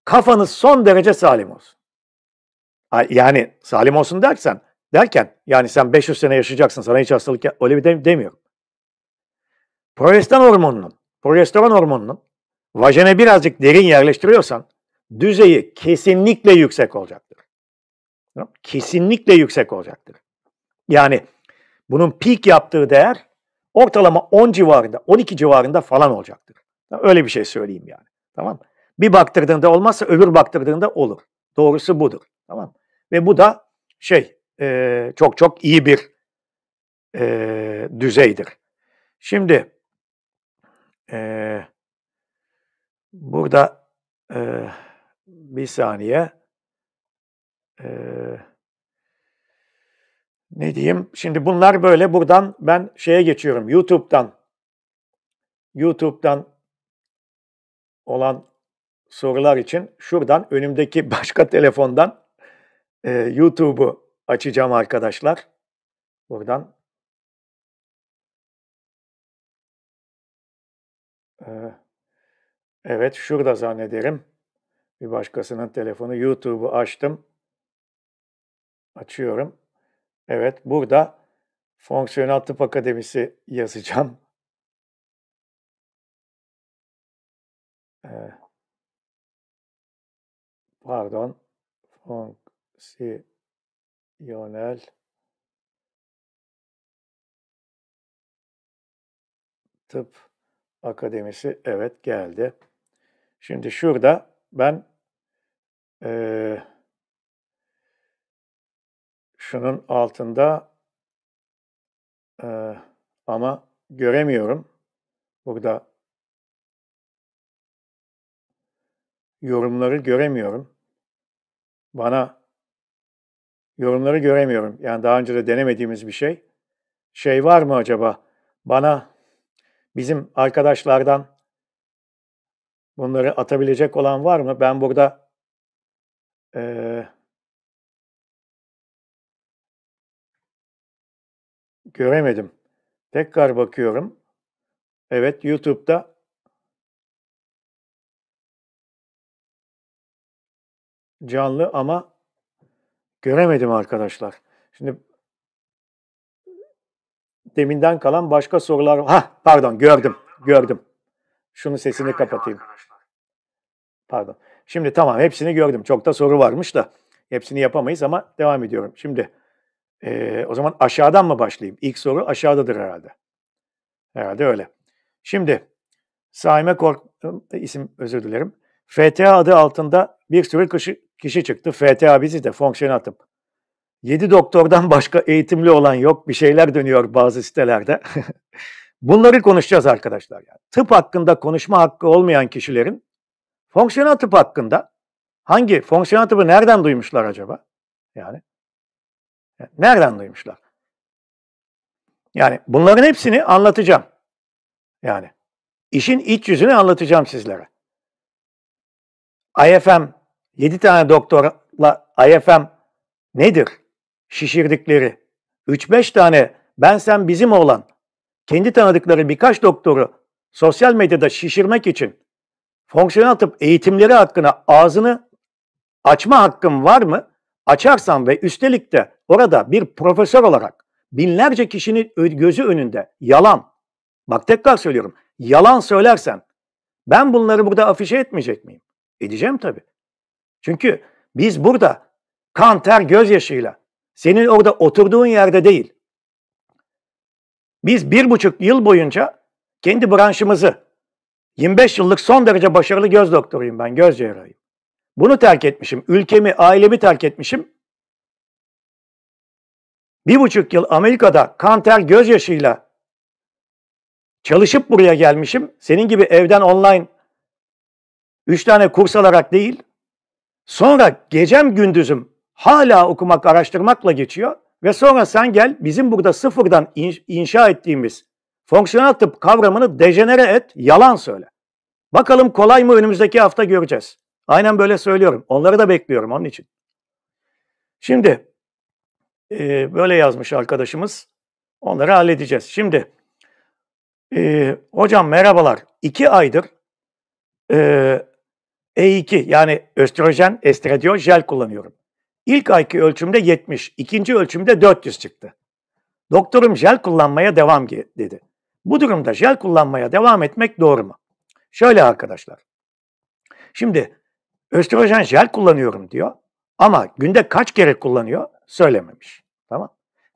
kafanız son derece salim olsun. Yani salim olsun dersen, derken yani sen 500 sene yaşayacaksın sana hiç hastalık ya, öyle bir dem demiyorum. Progesteron hormonunun, progesteron hormonunun vajene birazcık derin yerleştiriyorsan düzeyi kesinlikle yüksek olacaktır. Kesinlikle yüksek olacaktır. Yani bunun peak yaptığı değer ortalama 10 civarında, 12 civarında falan olacaktır. Öyle bir şey söyleyeyim yani. Tamam mı? Bir baktırdığında olmazsa öbür baktırdığında olur. Doğrusu budur. Tamam Ve bu da şey e, çok çok iyi bir e, düzeydir. Şimdi e, burada e, bir saniye. Ee, ne diyeyim? Şimdi bunlar böyle. Buradan ben şeye geçiyorum. YouTube'dan. YouTube'dan olan sorular için şuradan önümdeki başka telefondan e, YouTube'u açacağım arkadaşlar. Buradan Evet, şurada zannederim. Bir başkasının telefonu YouTube'u açtım. Açıyorum. Evet burada Fonksiyonel Tıp Akademisi yazacağım. Ee, pardon. Fonksiyonel Tıp Akademisi evet geldi. Şimdi şurada ben e, şunun altında e, ama göremiyorum. Burada yorumları göremiyorum. Bana yorumları göremiyorum. Yani daha önce de denemediğimiz bir şey. Şey var mı acaba? Bana bizim arkadaşlardan Bunları atabilecek olan var mı? Ben burada e, göremedim. Tekrar bakıyorum. Evet YouTube'da canlı ama göremedim arkadaşlar. Şimdi deminden kalan başka sorular. Ha pardon gördüm. Gördüm. Şunu sesini kapatayım. Pardon. Şimdi tamam hepsini gördüm. Çok da soru varmış da hepsini yapamayız ama devam ediyorum. Şimdi e, o zaman aşağıdan mı başlayayım? İlk soru aşağıdadır herhalde. Herhalde öyle. Şimdi Saime Kork e, isim özür dilerim. FTA adı altında bir sürü kişi, kişi çıktı. FTA bizi de fonksiyon atıp. 7 doktordan başka eğitimli olan yok. Bir şeyler dönüyor bazı sitelerde. Bunları konuşacağız arkadaşlar. Yani tıp hakkında konuşma hakkı olmayan kişilerin fonksiyonel tıp hakkında hangi fonksiyonel tıbı nereden duymuşlar acaba? Yani e, nereden duymuşlar? Yani bunların hepsini anlatacağım. Yani işin iç yüzünü anlatacağım sizlere. IFM 7 tane doktorla IFM nedir? Şişirdikleri 3-5 tane ben sen bizim olan kendi tanıdıkları birkaç doktoru sosyal medyada şişirmek için fonksiyon atıp eğitimleri hakkında ağzını açma hakkım var mı? Açarsan ve üstelik de orada bir profesör olarak binlerce kişinin gözü önünde yalan, bak tekrar söylüyorum, yalan söylersen ben bunları burada afişe etmeyecek miyim? Edeceğim tabii. Çünkü biz burada kan, ter, gözyaşıyla senin orada oturduğun yerde değil, biz bir buçuk yıl boyunca kendi branşımızı, 25 yıllık son derece başarılı göz doktoruyum ben, göz cerrahıyım. Bunu terk etmişim, ülkemi, ailemi terk etmişim. Bir buçuk yıl Amerika'da kan ter gözyaşıyla çalışıp buraya gelmişim. Senin gibi evden online üç tane kurs alarak değil. Sonra gecem gündüzüm hala okumak, araştırmakla geçiyor ve sonra sen gel bizim burada sıfırdan inşa ettiğimiz fonksiyonel tıp kavramını dejenere et, yalan söyle. Bakalım kolay mı önümüzdeki hafta göreceğiz. Aynen böyle söylüyorum. Onları da bekliyorum onun için. Şimdi e, böyle yazmış arkadaşımız. Onları halledeceğiz. Şimdi e, hocam merhabalar. İki aydır e, E2 yani östrojen, estradiol jel kullanıyorum. İlk ayki ölçümde 70, ikinci ölçümde 400 çıktı. Doktorum jel kullanmaya devam dedi. Bu durumda jel kullanmaya devam etmek doğru mu? Şöyle arkadaşlar. Şimdi östrojen jel kullanıyorum diyor ama günde kaç kere kullanıyor söylememiş. Tamam.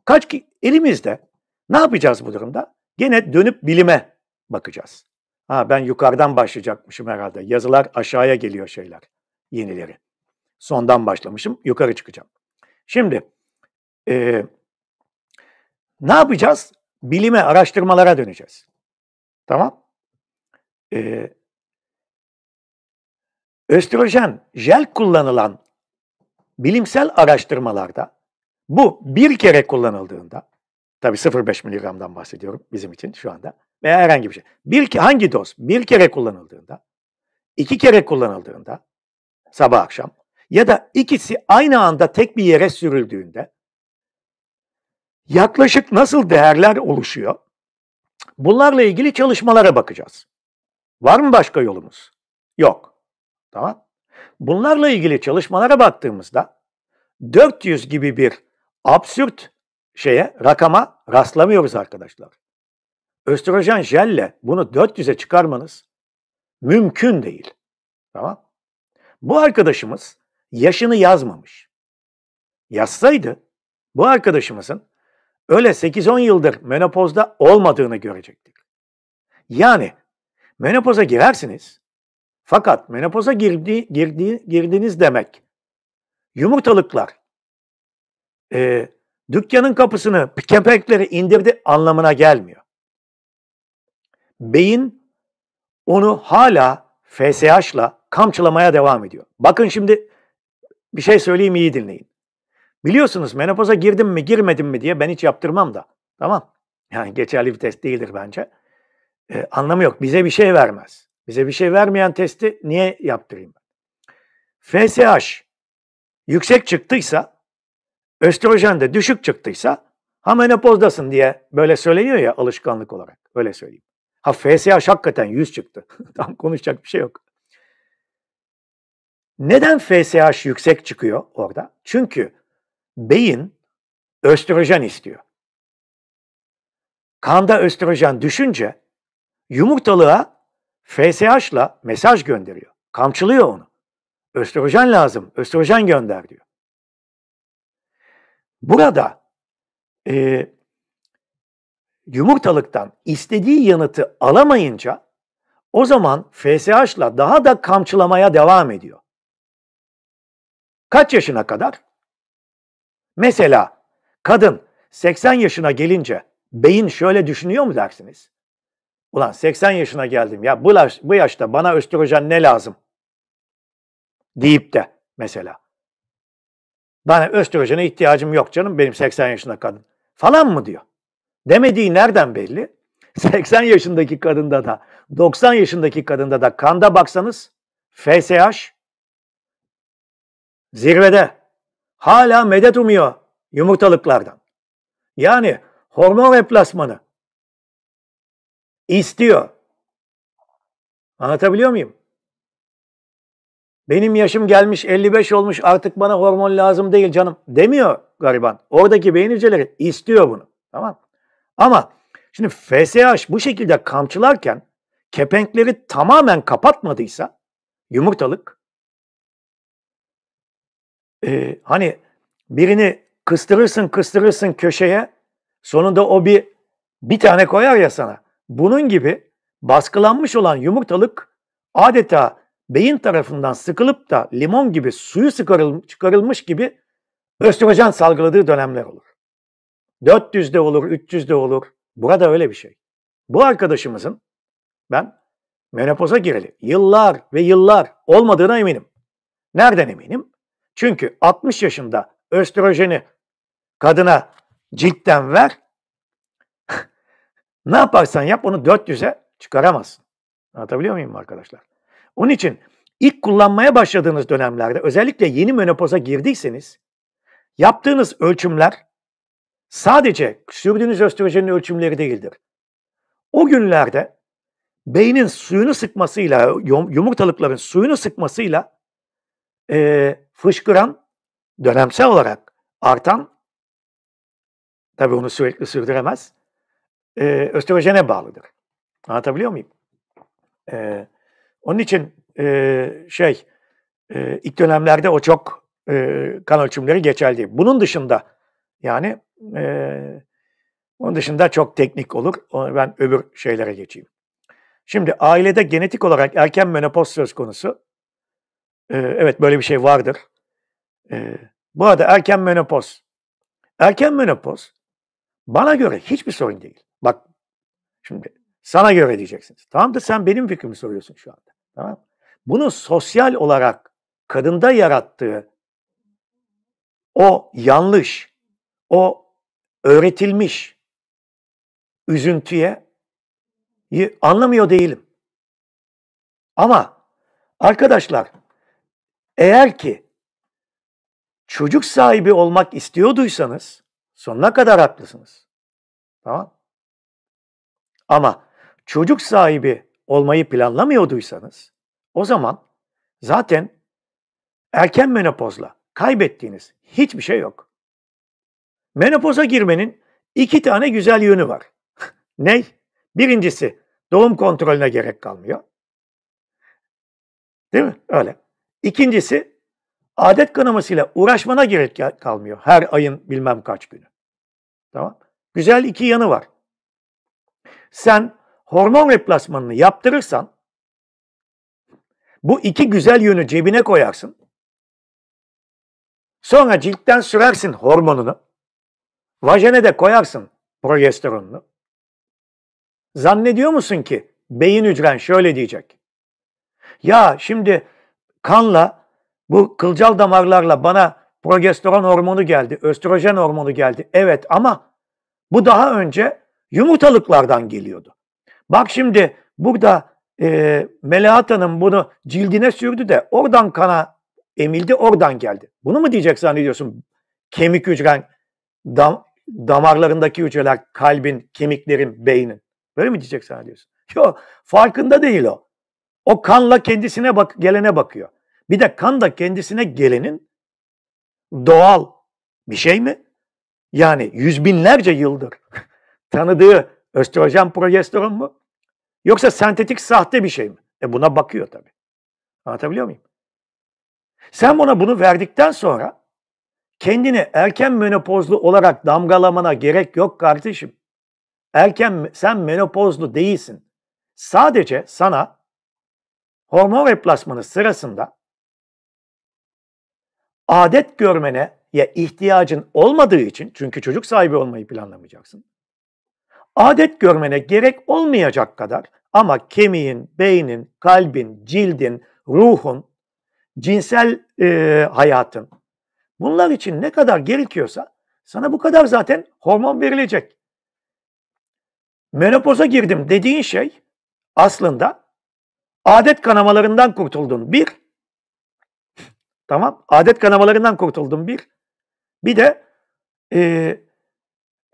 Kaç ki elimizde ne yapacağız bu durumda? Gene dönüp bilime bakacağız. Ha ben yukarıdan başlayacakmışım herhalde. Yazılar aşağıya geliyor şeyler yenileri. Sondan başlamışım. Yukarı çıkacağım. Şimdi e, ne yapacağız? Bilime, araştırmalara döneceğiz. Tamam. E, östrojen, jel kullanılan bilimsel araştırmalarda bu bir kere kullanıldığında tabi 0,5 miligramdan bahsediyorum bizim için şu anda veya herhangi bir şey. Bir, hangi doz? Bir kere kullanıldığında, iki kere kullanıldığında sabah akşam ya da ikisi aynı anda tek bir yere sürüldüğünde yaklaşık nasıl değerler oluşuyor? Bunlarla ilgili çalışmalara bakacağız. Var mı başka yolumuz? Yok. Tamam. Bunlarla ilgili çalışmalara baktığımızda 400 gibi bir absürt şeye, rakama rastlamıyoruz arkadaşlar. Östrojen jelle bunu 400'e çıkarmanız mümkün değil. Tamam. Bu arkadaşımız yaşını yazmamış. Yazsaydı bu arkadaşımızın öyle 8-10 yıldır menopozda olmadığını görecektik. Yani menopoza girersiniz fakat menopoza girdi, girdi, girdiniz demek yumurtalıklar e, dükkanın kapısını kepenkleri indirdi anlamına gelmiyor. Beyin onu hala FSH'la kamçılamaya devam ediyor. Bakın şimdi bir şey söyleyeyim iyi dinleyin. Biliyorsunuz menopoza girdim mi girmedim mi diye ben hiç yaptırmam da. Tamam. Yani geçerli bir test değildir bence. Ee, anlamı yok. Bize bir şey vermez. Bize bir şey vermeyen testi niye yaptırayım FSH yüksek çıktıysa, östrojen de düşük çıktıysa ha menopozdasın diye böyle söyleniyor ya alışkanlık olarak. Öyle söyleyeyim. Ha FSH hakikaten 100 çıktı. Tam konuşacak bir şey yok. Neden FSH yüksek çıkıyor orada? Çünkü beyin östrojen istiyor. Kanda östrojen düşünce yumurtalığa FSH'la mesaj gönderiyor. Kamçılıyor onu. Östrojen lazım, östrojen gönder diyor. Burada e, yumurtalıktan istediği yanıtı alamayınca o zaman FSH'la daha da kamçılamaya devam ediyor. Kaç yaşına kadar? Mesela kadın 80 yaşına gelince beyin şöyle düşünüyor mu dersiniz? Ulan 80 yaşına geldim ya bu, yaş, bu yaşta bana östrojen ne lazım? Deyip de mesela. Bana östrojene ihtiyacım yok canım benim 80 yaşında kadın. Falan mı diyor. Demediği nereden belli? 80 yaşındaki kadında da 90 yaşındaki kadında da kanda baksanız FSH Zirvede. Hala medet umuyor yumurtalıklardan. Yani hormon replasmanı istiyor. Anlatabiliyor muyum? Benim yaşım gelmiş 55 olmuş artık bana hormon lazım değil canım demiyor gariban. Oradaki beyin hücreleri istiyor bunu. Tamam Ama şimdi FSH bu şekilde kamçılarken kepenkleri tamamen kapatmadıysa yumurtalık e, hani birini kıstırırsın kıstırırsın köşeye sonunda o bir bir tane koyar ya sana. Bunun gibi baskılanmış olan yumurtalık adeta beyin tarafından sıkılıp da limon gibi suyu sıkarıl, çıkarılmış gibi östrojen salgıladığı dönemler olur. de olur, de olur. Burada öyle bir şey. Bu arkadaşımızın ben menopoza gireli yıllar ve yıllar olmadığına eminim. Nereden eminim? Çünkü 60 yaşında östrojeni kadına ciltten ver. ne yaparsan yap onu 400'e çıkaramazsın. Anlatabiliyor muyum arkadaşlar? Onun için ilk kullanmaya başladığınız dönemlerde özellikle yeni menopoza girdiyseniz yaptığınız ölçümler sadece sürdüğünüz östrojenin ölçümleri değildir. O günlerde beynin suyunu sıkmasıyla, yumurtalıkların suyunu sıkmasıyla e, fışkıran dönemsel olarak artan tabi onu sürekli sürdüremez e, östrojene bağlıdır. Anlatabiliyor muyum? E, onun için e, şey e, ilk dönemlerde o çok e, kan ölçümleri geçerli. Bunun dışında yani e, onun dışında çok teknik olur. ben öbür şeylere geçeyim. Şimdi ailede genetik olarak erken menopoz söz konusu. Ee, evet böyle bir şey vardır. Ee, bu arada erken menopoz. Erken menopoz bana göre hiçbir sorun değil. Bak şimdi sana göre diyeceksiniz. Tamam da sen benim fikrimi soruyorsun şu anda. Tamam Bunun sosyal olarak kadında yarattığı o yanlış, o öğretilmiş üzüntüye anlamıyor değilim. Ama arkadaşlar eğer ki çocuk sahibi olmak istiyorduysanız sonuna kadar haklısınız. Tamam? Ama çocuk sahibi olmayı planlamıyorduysanız o zaman zaten erken menopozla kaybettiğiniz hiçbir şey yok. Menopoza girmenin iki tane güzel yönü var. ne? Birincisi doğum kontrolüne gerek kalmıyor. Değil mi? Öyle. İkincisi adet kanamasıyla uğraşmana gerek kalmıyor. Her ayın bilmem kaç günü. Tamam. Güzel iki yanı var. Sen hormon replasmanını yaptırırsan bu iki güzel yönü cebine koyarsın. Sonra ciltten sürersin hormonunu. Vajene de koyarsın progesteronunu. Zannediyor musun ki beyin hücren şöyle diyecek. Ya şimdi kanla bu kılcal damarlarla bana progesteron hormonu geldi, östrojen hormonu geldi. Evet ama bu daha önce yumurtalıklardan geliyordu. Bak şimdi burada e, Melahata'nın bunu cildine sürdü de oradan kana emildi, oradan geldi. Bunu mu diyecek zannediyorsun? Kemik hücren, dam, damarlarındaki hücreler, kalbin, kemiklerin, beynin. Böyle mi diyecek zannediyorsun? Yok, farkında değil o. O kanla kendisine bak gelene bakıyor. Bir de kan da kendisine gelenin doğal bir şey mi? Yani yüz binlerce yıldır tanıdığı östrojen progesteron mu? Yoksa sentetik sahte bir şey mi? E buna bakıyor tabii. Anlatabiliyor muyum? Sen buna bunu verdikten sonra kendini erken menopozlu olarak damgalamana gerek yok kardeşim. Erken sen menopozlu değilsin. Sadece sana hormon replasmanı sırasında adet görmene ya ihtiyacın olmadığı için çünkü çocuk sahibi olmayı planlamayacaksın. Adet görmene gerek olmayacak kadar ama kemiğin, beynin, kalbin, cildin, ruhun, cinsel e, hayatın bunlar için ne kadar gerekiyorsa sana bu kadar zaten hormon verilecek. Menopoza girdim dediğin şey aslında Adet kanamalarından kurtuldun bir. Tamam. Adet kanamalarından kurtuldun bir. Bir de e,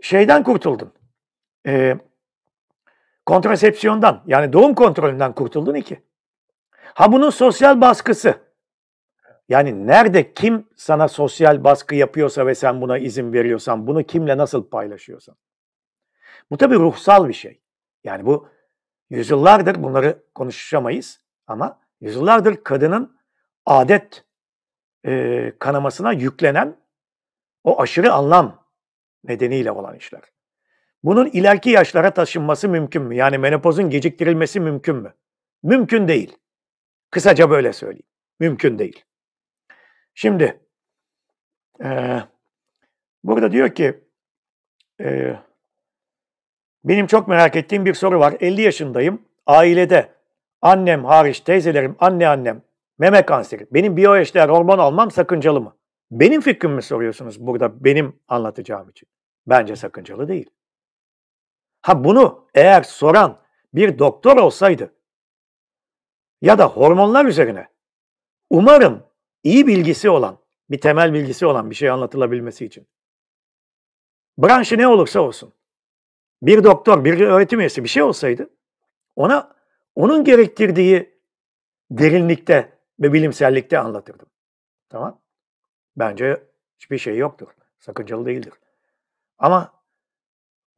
şeyden kurtuldun. E, kontrasepsiyondan yani doğum kontrolünden kurtuldun iki. Ha bunun sosyal baskısı. Yani nerede kim sana sosyal baskı yapıyorsa ve sen buna izin veriyorsan, bunu kimle nasıl paylaşıyorsan. Bu tabii ruhsal bir şey. Yani bu yüzyıllardır bunları konuşamayız ama yüzyıllardır kadının adet e, kanamasına yüklenen o aşırı anlam nedeniyle olan işler. Bunun ileriki yaşlara taşınması mümkün mü? Yani menopozun geciktirilmesi mümkün mü? Mümkün değil. Kısaca böyle söyleyeyim. Mümkün değil. Şimdi e, burada diyor ki e, benim çok merak ettiğim bir soru var. 50 yaşındayım. Ailede annem hariç teyzelerim, anneannem meme kanseri. Benim biyoeşler hormon almam sakıncalı mı? Benim fikrimi soruyorsunuz burada benim anlatacağım için. Bence sakıncalı değil. Ha bunu eğer soran bir doktor olsaydı ya da hormonlar üzerine umarım iyi bilgisi olan, bir temel bilgisi olan bir şey anlatılabilmesi için. Branşı ne olursa olsun bir doktor, bir öğretim üyesi bir şey olsaydı ona onun gerektirdiği derinlikte ve bilimsellikte anlatırdım. Tamam? Bence hiçbir şey yoktur. Sakıncalı değildir. Ama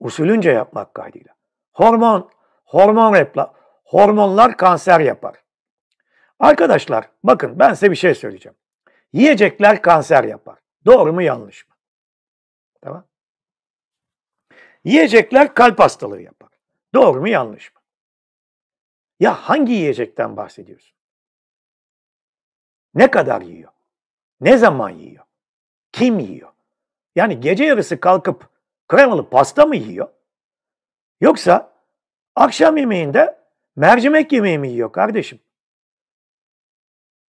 usulünce yapmak kaydıyla. Hormon, hormon repla, hormonlar kanser yapar. Arkadaşlar bakın ben size bir şey söyleyeceğim. Yiyecekler kanser yapar. Doğru mu yanlış mı? Tamam. Yiyecekler kalp hastalığı yapar. Doğru mu yanlış mı? Ya hangi yiyecekten bahsediyorsun? Ne kadar yiyor? Ne zaman yiyor? Kim yiyor? Yani gece yarısı kalkıp kremalı pasta mı yiyor? Yoksa akşam yemeğinde mercimek yemeği mi yiyor kardeşim?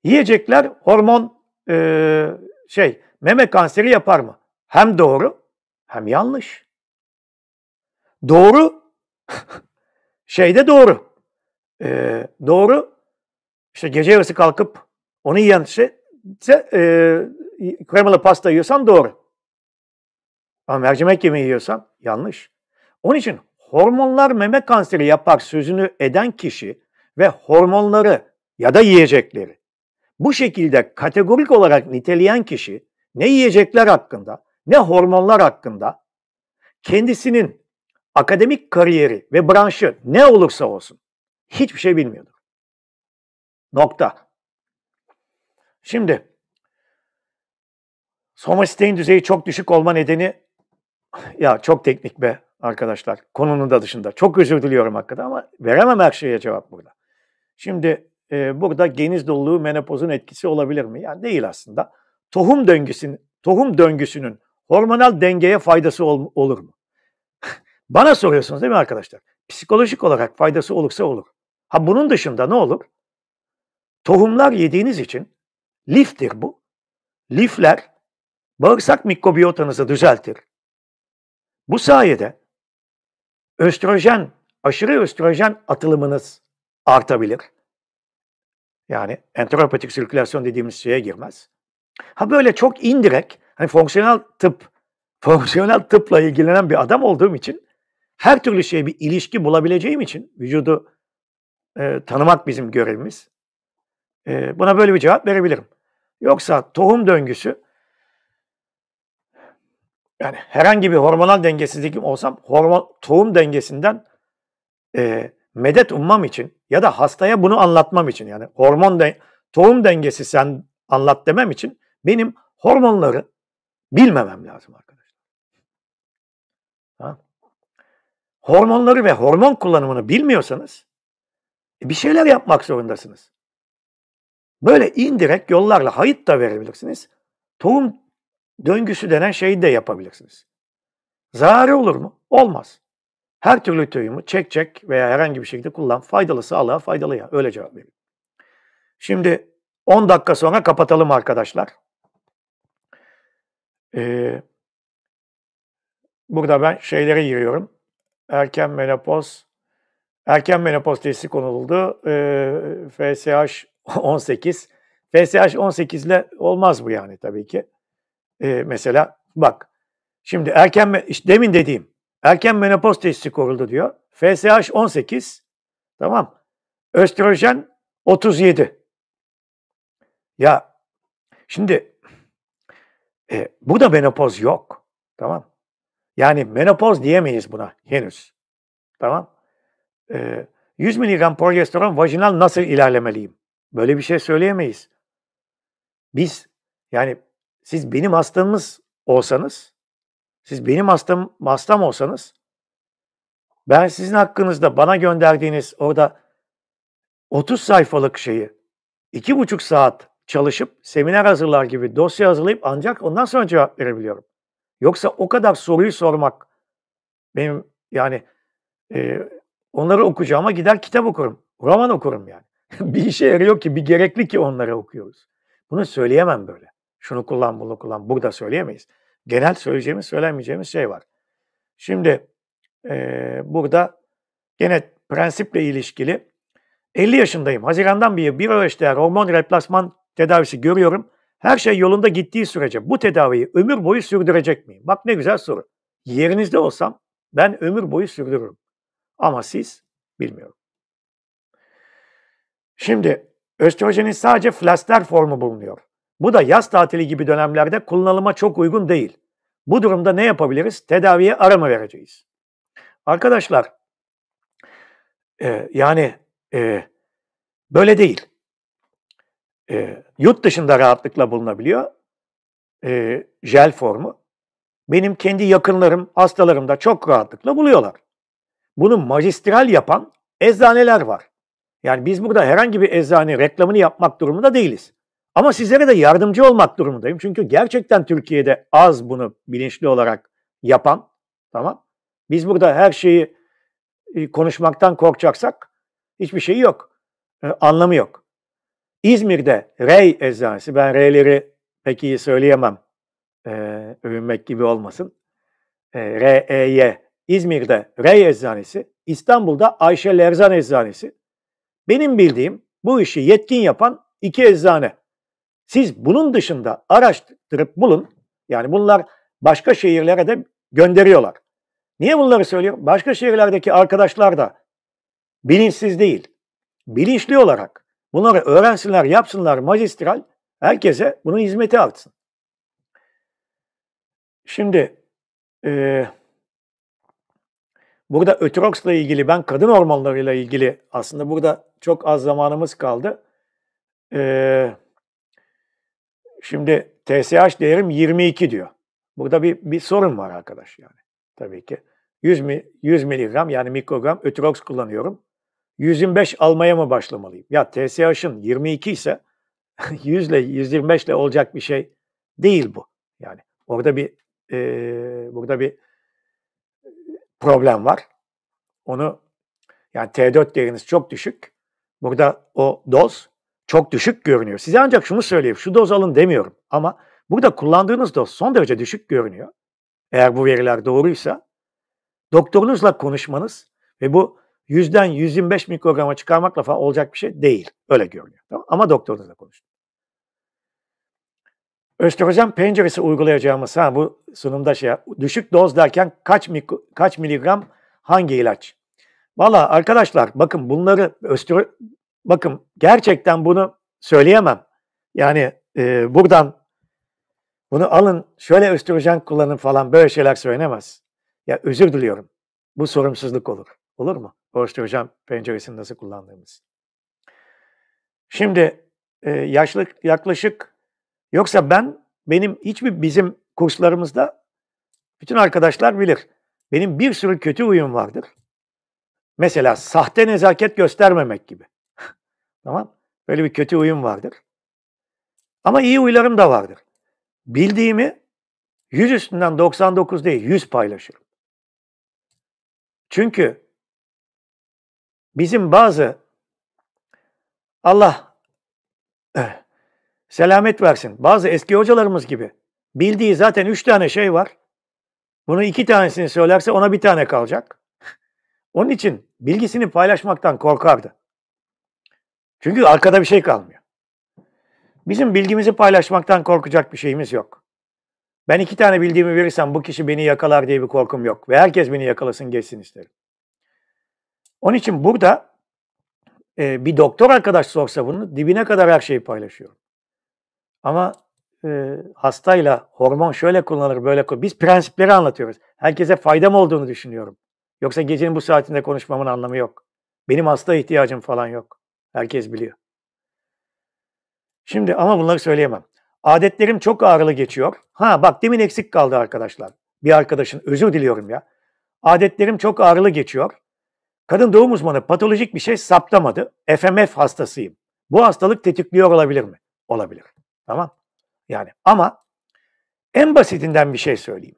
Yiyecekler hormon e, şey meme kanseri yapar mı? Hem doğru hem yanlış. Doğru şeyde doğru. Ee, doğru işte gece yarısı kalkıp onu yiyen şey e, kremalı pasta yiyorsan doğru. Ama mercimek yemeği yiyorsan yanlış. Onun için hormonlar meme kanseri yapar sözünü eden kişi ve hormonları ya da yiyecekleri bu şekilde kategorik olarak niteleyen kişi ne yiyecekler hakkında ne hormonlar hakkında kendisinin akademik kariyeri ve branşı ne olursa olsun hiçbir şey bilmiyordur. Nokta. Şimdi somatisteğin düzeyi çok düşük olma nedeni ya çok teknik be arkadaşlar. Konunun da dışında. Çok özür diliyorum hakikaten ama veremem her şeye cevap burada. Şimdi e, burada geniz doluluğu menopozun etkisi olabilir mi? Yani değil aslında. Tohum döngüsünün, tohum döngüsünün hormonal dengeye faydası ol, olur mu? Bana soruyorsunuz değil mi arkadaşlar? Psikolojik olarak faydası olursa olur. Ha bunun dışında ne olur? Tohumlar yediğiniz için liftir bu. Lifler bağırsak mikrobiyotanızı düzeltir. Bu sayede östrojen, aşırı östrojen atılımınız artabilir. Yani enteropatik sirkülasyon dediğimiz şeye girmez. Ha böyle çok indirek, hani fonksiyonel tıp, fonksiyonel tıpla ilgilenen bir adam olduğum için her türlü şeye bir ilişki bulabileceğim için vücudu e, tanımak bizim görevimiz. E, buna böyle bir cevap verebilirim. Yoksa tohum döngüsü yani herhangi bir hormonal dengesizlik olsam hormon, tohum dengesinden e, medet ummam için ya da hastaya bunu anlatmam için yani hormon de, tohum dengesi sen anlat demem için benim hormonları bilmemem lazım arkadaşlar. Ha? hormonları ve hormon kullanımını bilmiyorsanız e, bir şeyler yapmak zorundasınız. Böyle indirek yollarla hayıt da verebilirsiniz. Tohum döngüsü denen şeyi de yapabilirsiniz. Zararı olur mu? Olmaz. Her türlü tohumu çek çek veya herhangi bir şekilde kullan. Faydalısı Allah'a faydalı ya. Öyle cevap verin. Şimdi 10 dakika sonra kapatalım arkadaşlar. Ee, burada ben şeylere giriyorum erken menopoz erken menopoz testi konuldu. E, FSH 18 FSH 18 ile olmaz bu yani tabii ki. E, mesela bak şimdi erken işte demin dediğim erken menopoz testi konuldu diyor. FSH 18 tamam. Östrojen 37. Ya şimdi e, burada menopoz yok. Tamam. Yani menopoz diyemeyiz buna henüz. Tamam. Ee, 100 mg progesteron vajinal nasıl ilerlemeliyim? Böyle bir şey söyleyemeyiz. Biz yani siz benim hastamız olsanız, siz benim hastam, hastam olsanız ben sizin hakkınızda bana gönderdiğiniz orada 30 sayfalık şeyi 2,5 saat çalışıp seminer hazırlar gibi dosya hazırlayıp ancak ondan sonra cevap verebiliyorum. Yoksa o kadar soruyu sormak benim yani e, onları okuyacağıma gider kitap okurum. Roman okurum yani. bir işe yarıyor ki, bir gerekli ki onları okuyoruz. Bunu söyleyemem böyle. Şunu kullan, bunu kullan. Burada söyleyemeyiz. Genel söyleyeceğimiz, söylemeyeceğimiz şey var. Şimdi e, burada gene prensiple ilişkili 50 yaşındayım. Hazirandan bir, bir eşdeğer hormon replasman tedavisi görüyorum. Her şey yolunda gittiği sürece bu tedaviyi ömür boyu sürdürecek miyim? Bak ne güzel soru. Yerinizde olsam ben ömür boyu sürdürürüm. Ama siz bilmiyorum. Şimdi östrojenin sadece flaster formu bulunuyor. Bu da yaz tatili gibi dönemlerde kullanıma çok uygun değil. Bu durumda ne yapabiliriz? Tedaviye ara mı vereceğiz? Arkadaşlar e, yani e, böyle değil e, yurt dışında rahatlıkla bulunabiliyor. E, jel formu. Benim kendi yakınlarım, hastalarım da çok rahatlıkla buluyorlar. Bunu magistral yapan eczaneler var. Yani biz burada herhangi bir eczane reklamını yapmak durumunda değiliz. Ama sizlere de yardımcı olmak durumundayım. Çünkü gerçekten Türkiye'de az bunu bilinçli olarak yapan, tamam. Biz burada her şeyi e, konuşmaktan korkacaksak hiçbir şey yok. E, anlamı yok. İzmir'de rey eczanesi, ben reyleri pek iyi söyleyemem, ee, övünmek gibi olmasın. Ee, R-E-Y. İzmir'de rey eczanesi, İstanbul'da Ayşe Lerzan eczanesi. Benim bildiğim bu işi yetkin yapan iki eczane. Siz bunun dışında araştırıp bulun. Yani bunlar başka şehirlere de gönderiyorlar. Niye bunları söylüyorum? Başka şehirlerdeki arkadaşlar da bilinçsiz değil. Bilinçli olarak Bunları öğrensinler, yapsınlar magistral. Herkese bunun hizmeti artsın. Şimdi e, burada ötroksla ilgili ben kadın hormonlarıyla ilgili aslında burada çok az zamanımız kaldı. E, şimdi TSH değerim 22 diyor. Burada bir, bir sorun var arkadaş yani tabii ki. 100, 100 miligram yani mikrogram ötroks kullanıyorum. 125 almaya mı başlamalıyım? Ya TSH'ın 22 ise 100 ile 125 ile olacak bir şey değil bu. Yani orada bir e, burada bir problem var. Onu yani T4 değeriniz çok düşük. Burada o doz çok düşük görünüyor. Size ancak şunu söyleyeyim. Şu doz alın demiyorum. Ama burada kullandığınız doz son derece düşük görünüyor. Eğer bu veriler doğruysa doktorunuzla konuşmanız ve bu yüzden 125 mikrograma çıkarmakla falan olacak bir şey değil. Öyle görünüyor. Tamam? Ama doktorla konuştum. Östrojen penceresi uygulayacağımız ha bu sunumda şey düşük doz derken kaç mikro, kaç miligram hangi ilaç? Valla arkadaşlar bakın bunları östro bakın gerçekten bunu söyleyemem. Yani e, buradan bunu alın şöyle östrojen kullanın falan böyle şeyler söylenemez. Ya özür diliyorum. Bu sorumsuzluk olur. Olur mu? Borçlu Hocam penceresini nasıl kullandığımız. Şimdi e, yaşlık yaklaşık yoksa ben benim hiçbir bizim kurslarımızda bütün arkadaşlar bilir. Benim bir sürü kötü uyum vardır. Mesela sahte nezaket göstermemek gibi. tamam? Böyle bir kötü uyum vardır. Ama iyi uylarım da vardır. Bildiğimi yüz üstünden 99 değil 100 paylaşırım. Çünkü bizim bazı Allah eh, selamet versin. Bazı eski hocalarımız gibi bildiği zaten üç tane şey var. Bunu iki tanesini söylerse ona bir tane kalacak. Onun için bilgisini paylaşmaktan korkardı. Çünkü arkada bir şey kalmıyor. Bizim bilgimizi paylaşmaktan korkacak bir şeyimiz yok. Ben iki tane bildiğimi verirsem bu kişi beni yakalar diye bir korkum yok. Ve herkes beni yakalasın geçsin isterim. Onun için burada e, bir doktor arkadaş sorsa bunu dibine kadar her şeyi paylaşıyor. Ama e, hastayla hormon şöyle kullanılır böyle kullanılır. Biz prensipleri anlatıyoruz. Herkese faydam olduğunu düşünüyorum. Yoksa gecenin bu saatinde konuşmamın anlamı yok. Benim hasta ihtiyacım falan yok. Herkes biliyor. Şimdi ama bunları söyleyemem. Adetlerim çok ağrılı geçiyor. Ha bak demin eksik kaldı arkadaşlar. Bir arkadaşın özür diliyorum ya. Adetlerim çok ağrılı geçiyor. Kadın doğum uzmanı patolojik bir şey saptamadı. FMF hastasıyım. Bu hastalık tetikliyor olabilir mi? Olabilir. Tamam. Yani ama en basitinden bir şey söyleyeyim.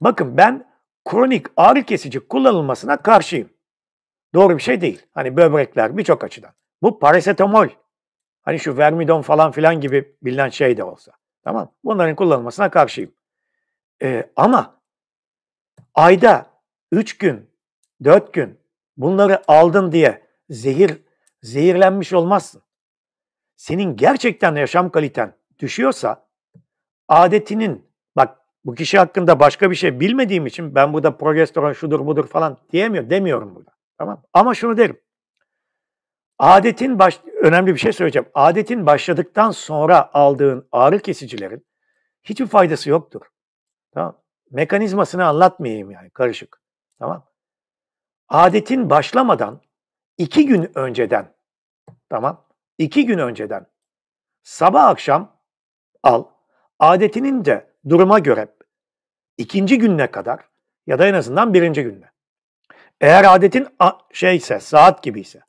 Bakın ben kronik ağrı kesici kullanılmasına karşıyım. Doğru bir şey değil. Hani böbrekler birçok açıdan. Bu parasetamol. Hani şu vermidon falan filan gibi bilinen şey de olsa. Tamam. Bunların kullanılmasına karşıyım. Ee, ama ayda 3 gün, 4 gün Bunları aldın diye zehir zehirlenmiş olmazsın. Senin gerçekten yaşam kaliten düşüyorsa adetinin bak bu kişi hakkında başka bir şey bilmediğim için ben burada progesteron şudur budur falan diyemiyor demiyorum burada. Tamam Ama şunu derim. Adetin baş, önemli bir şey söyleyeceğim. Adetin başladıktan sonra aldığın ağrı kesicilerin hiçbir faydası yoktur. Tamam? Mekanizmasını anlatmayayım yani karışık. Tamam? adetin başlamadan iki gün önceden tamam iki gün önceden sabah akşam al adetinin de duruma göre ikinci gününe kadar ya da en azından birinci gününe. Eğer adetin şeyse saat gibiyse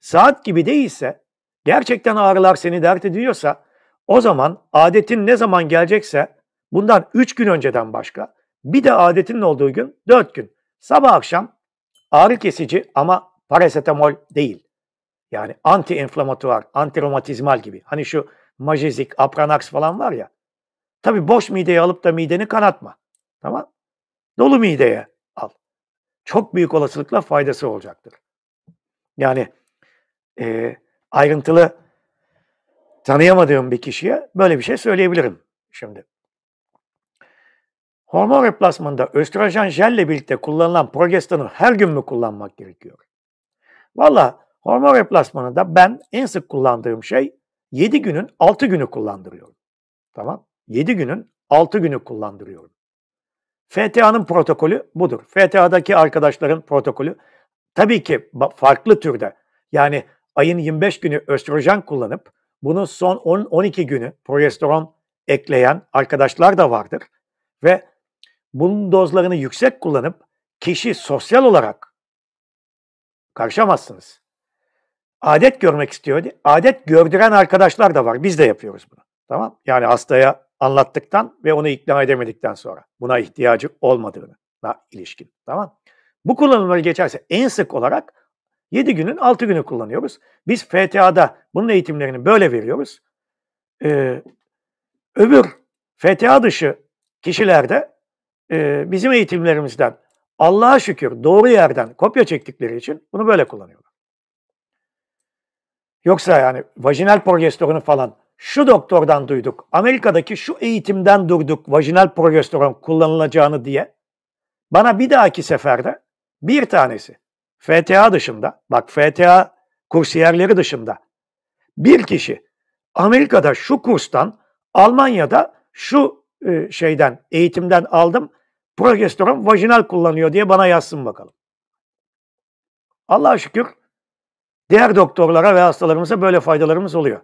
saat gibi değilse gerçekten ağrılar seni dert ediyorsa o zaman adetin ne zaman gelecekse bundan 3 gün önceden başka bir de adetin olduğu gün 4 gün sabah akşam Ağrı kesici ama parasetamol değil. Yani anti enflamatuar, antiromatizmal gibi. Hani şu majezik, apranax falan var ya. Tabi boş mideye alıp da mideni kanatma. Tamam. Dolu mideye al. Çok büyük olasılıkla faydası olacaktır. Yani e, ayrıntılı tanıyamadığım bir kişiye böyle bir şey söyleyebilirim şimdi. Hormon replasmanında östrojen jelle birlikte kullanılan progesteronu her gün mü kullanmak gerekiyor? Valla hormon replasmanında ben en sık kullandığım şey 7 günün 6 günü kullandırıyorum. Tamam. 7 günün 6 günü kullandırıyorum. FTA'nın protokolü budur. FTA'daki arkadaşların protokolü tabii ki farklı türde. Yani ayın 25 günü östrojen kullanıp bunun son 10-12 günü progesteron ekleyen arkadaşlar da vardır. Ve bunun dozlarını yüksek kullanıp kişi sosyal olarak karışamazsınız. Adet görmek istiyor. Adet gördüren arkadaşlar da var. Biz de yapıyoruz bunu. Tamam? Yani hastaya anlattıktan ve onu ikna edemedikten sonra buna ihtiyacı olmadığını ilişkin. Tamam? Bu kullanımları geçerse en sık olarak 7 günün 6 günü kullanıyoruz. Biz FTA'da bunun eğitimlerini böyle veriyoruz. Ee, öbür FTA dışı kişilerde bizim eğitimlerimizden Allah'a şükür doğru yerden kopya çektikleri için bunu böyle kullanıyorlar. Yoksa yani vajinal progesteronu falan şu doktordan duyduk, Amerika'daki şu eğitimden durduk vajinal progesteron kullanılacağını diye bana bir dahaki seferde bir tanesi FTA dışında, bak FTA kursiyerleri dışında bir kişi Amerika'da şu kurstan, Almanya'da şu şeyden, eğitimden aldım progesteron vajinal kullanıyor diye bana yazsın bakalım. Allah'a şükür diğer doktorlara ve hastalarımıza böyle faydalarımız oluyor.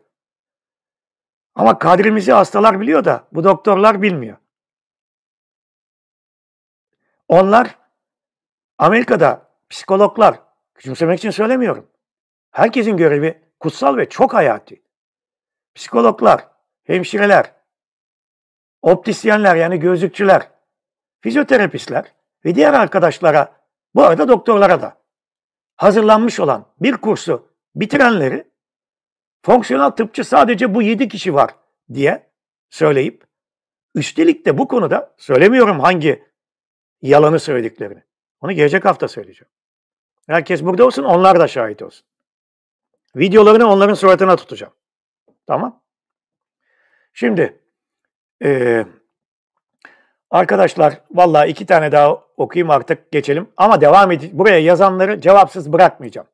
Ama kadrimizi hastalar biliyor da bu doktorlar bilmiyor. Onlar Amerika'da psikologlar, küçümsemek için söylemiyorum. Herkesin görevi kutsal ve çok hayati. Psikologlar, hemşireler, optisyenler yani gözlükçüler, fizyoterapistler ve diğer arkadaşlara, bu arada doktorlara da hazırlanmış olan bir kursu bitirenleri fonksiyonel tıpçı sadece bu 7 kişi var diye söyleyip üstelik de bu konuda söylemiyorum hangi yalanı söylediklerini. Onu gelecek hafta söyleyeceğim. Herkes burada olsun, onlar da şahit olsun. Videolarını onların suratına tutacağım. Tamam. Şimdi e, Arkadaşlar valla iki tane daha okuyayım artık geçelim. Ama devam edeyim. Buraya yazanları cevapsız bırakmayacağım.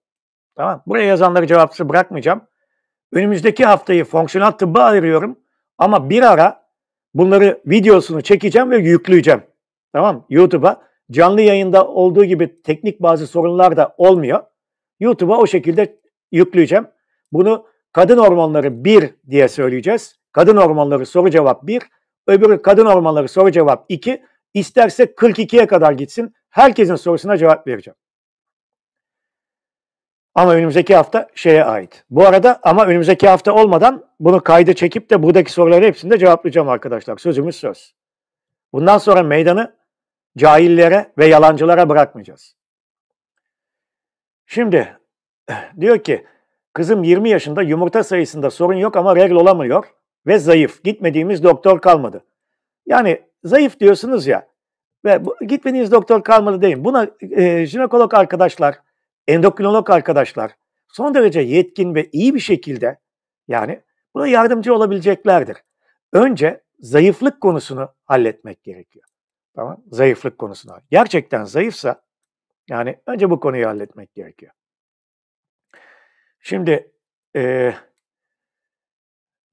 Tamam Buraya yazanları cevapsız bırakmayacağım. Önümüzdeki haftayı fonksiyonel tıbba ayırıyorum. Ama bir ara bunları videosunu çekeceğim ve yükleyeceğim. Tamam YouTube'a. Canlı yayında olduğu gibi teknik bazı sorunlar da olmuyor. YouTube'a o şekilde yükleyeceğim. Bunu kadın hormonları 1 diye söyleyeceğiz. Kadın hormonları soru cevap 1. Öbürü kadın ormanları soru cevap 2. İsterse 42'ye kadar gitsin. Herkesin sorusuna cevap vereceğim. Ama önümüzdeki hafta şeye ait. Bu arada ama önümüzdeki hafta olmadan bunu kaydı çekip de buradaki soruları hepsinde cevaplayacağım arkadaşlar. Sözümüz söz. Bundan sonra meydanı cahillere ve yalancılara bırakmayacağız. Şimdi eh, diyor ki kızım 20 yaşında yumurta sayısında sorun yok ama regl olamıyor ve zayıf. Gitmediğimiz doktor kalmadı. Yani zayıf diyorsunuz ya ve bu, gitmediğiniz doktor kalmadı deyin. Buna e, jinekolog arkadaşlar, endokrinolog arkadaşlar son derece yetkin ve iyi bir şekilde yani buna yardımcı olabileceklerdir. Önce zayıflık konusunu halletmek gerekiyor. Tamam? Zayıflık konusunu. Gerçekten zayıfsa yani önce bu konuyu halletmek gerekiyor. Şimdi e,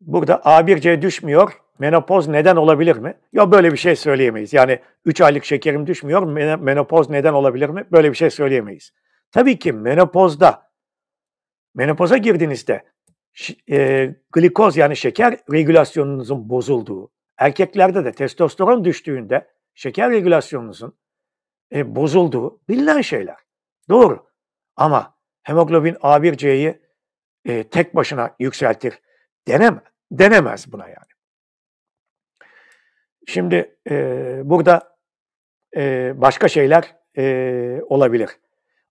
Burada A1C düşmüyor. Menopoz neden olabilir mi? Ya böyle bir şey söyleyemeyiz. Yani 3 aylık şekerim düşmüyor. Menopoz neden olabilir mi? Böyle bir şey söyleyemeyiz. Tabii ki menopozda menopoza girdiğinizde e, glikoz yani şeker regülasyonunuzun bozulduğu, erkeklerde de testosteron düştüğünde şeker regülasyonunuzun e, bozulduğu bilinen şeyler. Doğru. Ama hemoglobin A1C'yi e, tek başına yükseltir. Deneme, denemez buna yani. Şimdi e, burada e, başka şeyler e, olabilir.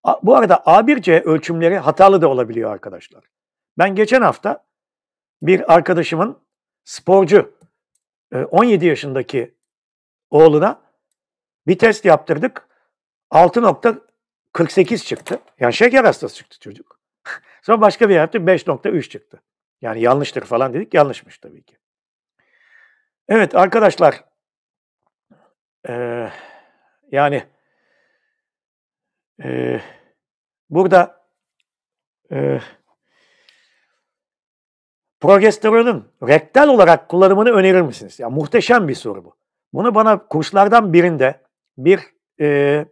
A, bu arada A1C ölçümleri hatalı da olabiliyor arkadaşlar. Ben geçen hafta bir arkadaşımın sporcu 17 yaşındaki oğluna bir test yaptırdık. 6.48 çıktı. Yani şeker hastası çıktı çocuk. Sonra başka bir yaptı, 5.3 çıktı. Yani yanlıştır falan dedik. Yanlışmış tabii ki. Evet arkadaşlar. Ee, yani e, burada e, progesteronun rektal olarak kullanımını önerir misiniz? Ya muhteşem bir soru bu. Bunu bana kurslardan birinde bir e,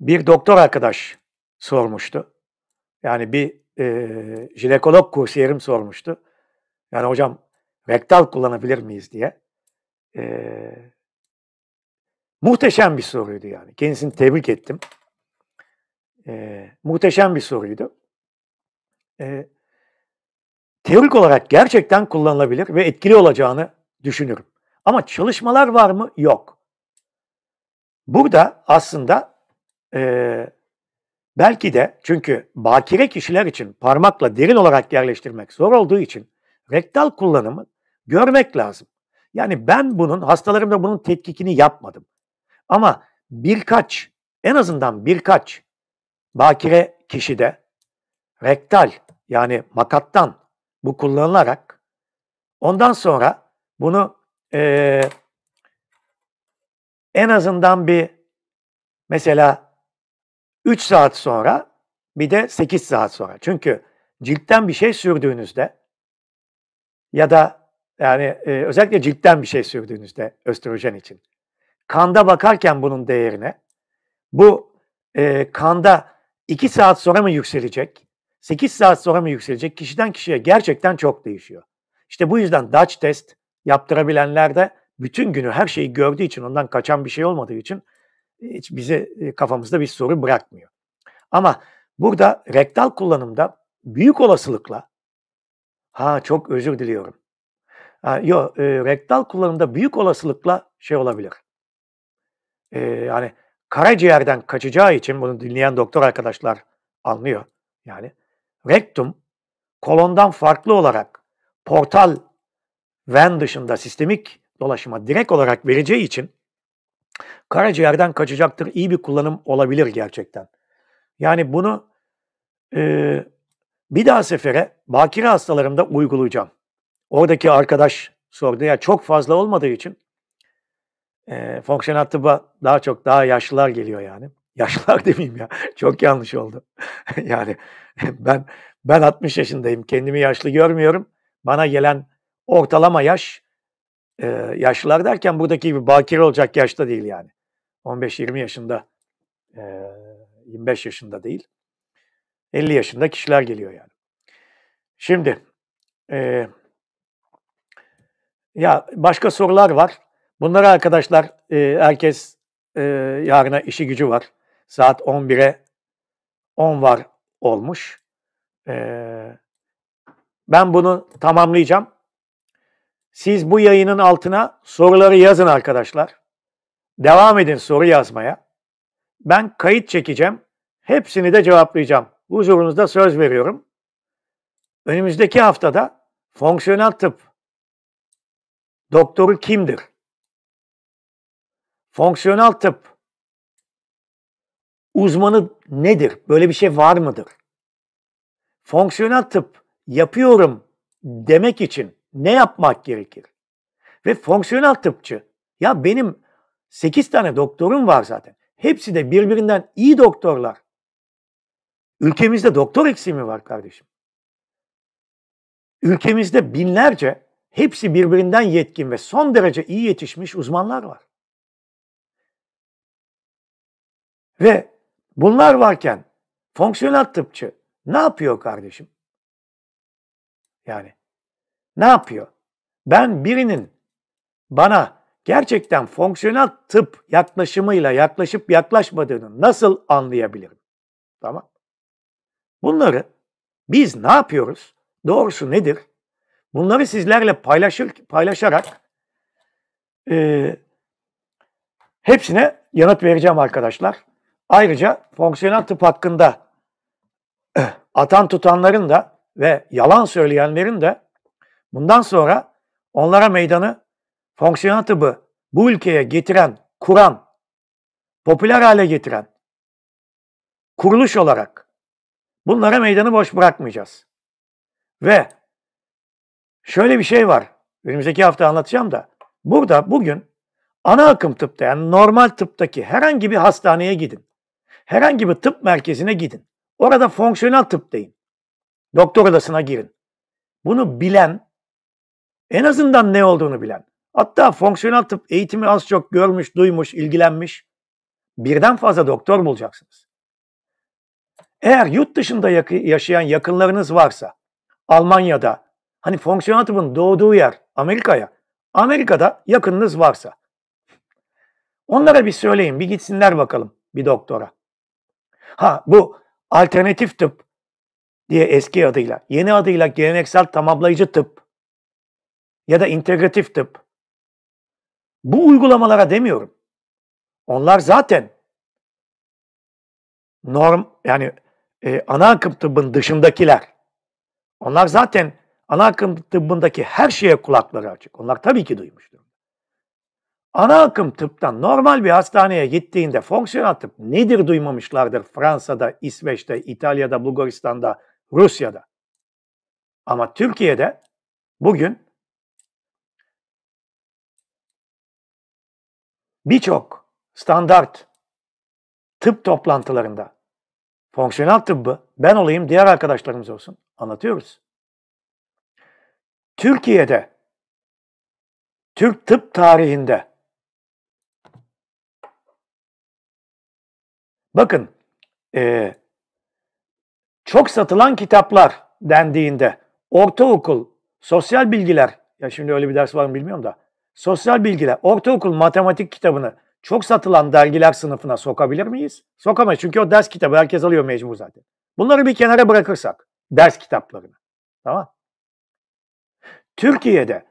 bir doktor arkadaş sormuştu. Yani bir e, jinekolog kursiyerim sormuştu. Yani hocam rektal kullanabilir miyiz diye. E, muhteşem bir soruydu yani. Kendisini tebrik ettim. E, muhteşem bir soruydu. E, teorik olarak gerçekten kullanılabilir ve etkili olacağını düşünürüm. Ama çalışmalar var mı? Yok. Burada aslında e, Belki de çünkü bakire kişiler için parmakla derin olarak yerleştirmek zor olduğu için rektal kullanımı görmek lazım. Yani ben bunun, hastalarımda bunun tetkikini yapmadım. Ama birkaç, en azından birkaç bakire kişide rektal yani makattan bu kullanılarak ondan sonra bunu e, en azından bir mesela 3 saat sonra bir de 8 saat sonra. Çünkü ciltten bir şey sürdüğünüzde ya da yani e, özellikle ciltten bir şey sürdüğünüzde östrojen için kanda bakarken bunun değerine bu e, kanda 2 saat sonra mı yükselecek 8 saat sonra mı yükselecek kişiden kişiye gerçekten çok değişiyor. İşte bu yüzden Dutch test yaptırabilenler de bütün günü her şeyi gördüğü için ondan kaçan bir şey olmadığı için hiç bize e, kafamızda bir soru bırakmıyor. Ama burada rektal kullanımda büyük olasılıkla ha çok özür diliyorum. Ha, yo, e, rektal kullanımda büyük olasılıkla şey olabilir. E, yani karaciğerden kaçacağı için bunu dinleyen doktor arkadaşlar anlıyor. Yani rektum kolondan farklı olarak portal ven dışında sistemik dolaşıma direkt olarak vereceği için karaciğerden kaçacaktır. İyi bir kullanım olabilir gerçekten. Yani bunu e, bir daha sefere bakire hastalarımda uygulayacağım. Oradaki arkadaş sordu ya çok fazla olmadığı için e, fonksiyon tıbba daha çok daha yaşlılar geliyor yani. Yaşlılar demeyeyim ya. Çok yanlış oldu. yani ben ben 60 yaşındayım. Kendimi yaşlı görmüyorum. Bana gelen ortalama yaş ee, yaşlılar derken buradaki gibi bakir olacak yaşta değil yani. 15-20 yaşında, e, 25 yaşında değil. 50 yaşında kişiler geliyor yani. Şimdi e, ya başka sorular var. Bunları arkadaşlar e, herkes e, yarına işi gücü var. Saat 11'e 10 var olmuş. E, ben bunu tamamlayacağım. Siz bu yayının altına soruları yazın arkadaşlar. Devam edin soru yazmaya. Ben kayıt çekeceğim. Hepsini de cevaplayacağım. Huzurunuzda söz veriyorum. Önümüzdeki haftada fonksiyonel tıp doktoru kimdir? Fonksiyonel tıp uzmanı nedir? Böyle bir şey var mıdır? Fonksiyonel tıp yapıyorum demek için ne yapmak gerekir? Ve fonksiyonel tıpçı, ya benim 8 tane doktorum var zaten. Hepsi de birbirinden iyi doktorlar. Ülkemizde doktor eksiği mi var kardeşim? Ülkemizde binlerce hepsi birbirinden yetkin ve son derece iyi yetişmiş uzmanlar var. Ve bunlar varken fonksiyonel tıpçı ne yapıyor kardeşim? Yani ne yapıyor? Ben birinin bana gerçekten fonksiyonel tıp yaklaşımıyla yaklaşıp yaklaşmadığını nasıl anlayabilirim? Tamam. Bunları biz ne yapıyoruz? Doğrusu nedir? Bunları sizlerle paylaşır, paylaşarak e, hepsine yanıt vereceğim arkadaşlar. Ayrıca fonksiyonel tıp hakkında eh, atan tutanların da ve yalan söyleyenlerin de Bundan sonra onlara meydanı fonksiyonel tıbbı bu ülkeye getiren, kuran, popüler hale getiren kuruluş olarak bunlara meydanı boş bırakmayacağız. Ve şöyle bir şey var. Önümüzdeki hafta anlatacağım da. Burada bugün ana akım tıpta yani normal tıptaki herhangi bir hastaneye gidin. Herhangi bir tıp merkezine gidin. Orada fonksiyonel tıp deyin. Doktor odasına girin. Bunu bilen en azından ne olduğunu bilen. Hatta fonksiyonel tıp eğitimi az çok görmüş, duymuş, ilgilenmiş. Birden fazla doktor bulacaksınız. Eğer yurt dışında yakı, yaşayan yakınlarınız varsa, Almanya'da, hani fonksiyonel tıbbın doğduğu yer Amerika'ya, Amerika'da yakınınız varsa, onlara bir söyleyin, bir gitsinler bakalım bir doktora. Ha bu alternatif tıp diye eski adıyla, yeni adıyla geleneksel tamamlayıcı tıp ya da integratif tıp. Bu uygulamalara demiyorum. Onlar zaten norm yani e, ana akım tıbbın dışındakiler. Onlar zaten ana akım tıbbındaki her şeye kulakları açık. Onlar tabii ki duymuştur. Ana akım tıptan normal bir hastaneye gittiğinde fonksiyonel tıp nedir duymamışlardır Fransa'da, İsveç'te, İtalya'da, Bulgaristan'da, Rusya'da. Ama Türkiye'de bugün birçok standart tıp toplantılarında fonksiyonel tıbbı ben olayım diğer arkadaşlarımız olsun anlatıyoruz. Türkiye'de Türk tıp tarihinde bakın e, çok satılan kitaplar dendiğinde ortaokul sosyal bilgiler ya şimdi öyle bir ders var mı bilmiyorum da Sosyal bilgiler, ortaokul matematik kitabını çok satılan dergiler sınıfına sokabilir miyiz? Sokamayız çünkü o ders kitabı herkes alıyor mecbur zaten. Bunları bir kenara bırakırsak ders kitaplarını. Tamam. Türkiye'de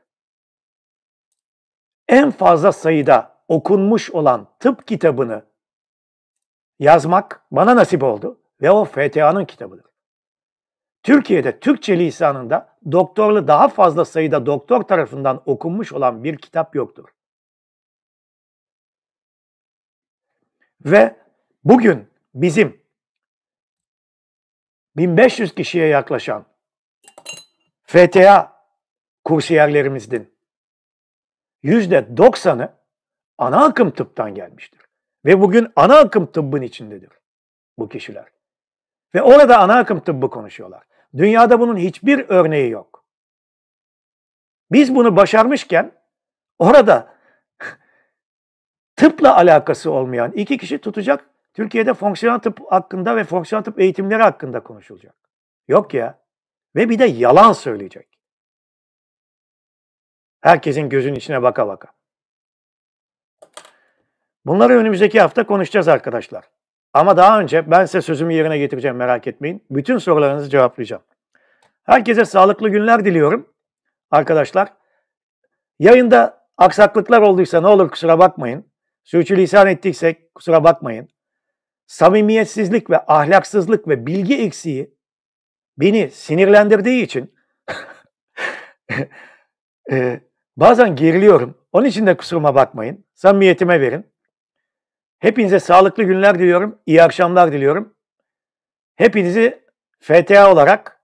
en fazla sayıda okunmuş olan tıp kitabını yazmak bana nasip oldu ve o FTA'nın kitabıdır. Türkiye'de Türkçe lisanında doktorlu daha fazla sayıda doktor tarafından okunmuş olan bir kitap yoktur. Ve bugün bizim 1500 kişiye yaklaşan FTA kursiyerlerimizin %90'ı ana akım tıptan gelmiştir. Ve bugün ana akım tıbbın içindedir bu kişiler. Ve orada ana akım tıbbı konuşuyorlar. Dünyada bunun hiçbir örneği yok. Biz bunu başarmışken orada tıpla alakası olmayan iki kişi tutacak Türkiye'de fonksiyonel tıp hakkında ve fonksiyonel tıp eğitimleri hakkında konuşulacak. Yok ya. Ve bir de yalan söyleyecek. Herkesin gözünün içine baka baka. Bunları önümüzdeki hafta konuşacağız arkadaşlar. Ama daha önce ben size sözümü yerine getireceğim merak etmeyin. Bütün sorularınızı cevaplayacağım. Herkese sağlıklı günler diliyorum arkadaşlar. Yayında aksaklıklar olduysa ne olur kusura bakmayın. Sürçülisan ettiysek kusura bakmayın. Samimiyetsizlik ve ahlaksızlık ve bilgi eksiği beni sinirlendirdiği için e, bazen geriliyorum. Onun için de kusuruma bakmayın. Samimiyetime verin. Hepinize sağlıklı günler diliyorum. iyi akşamlar diliyorum. Hepinizi FTA olarak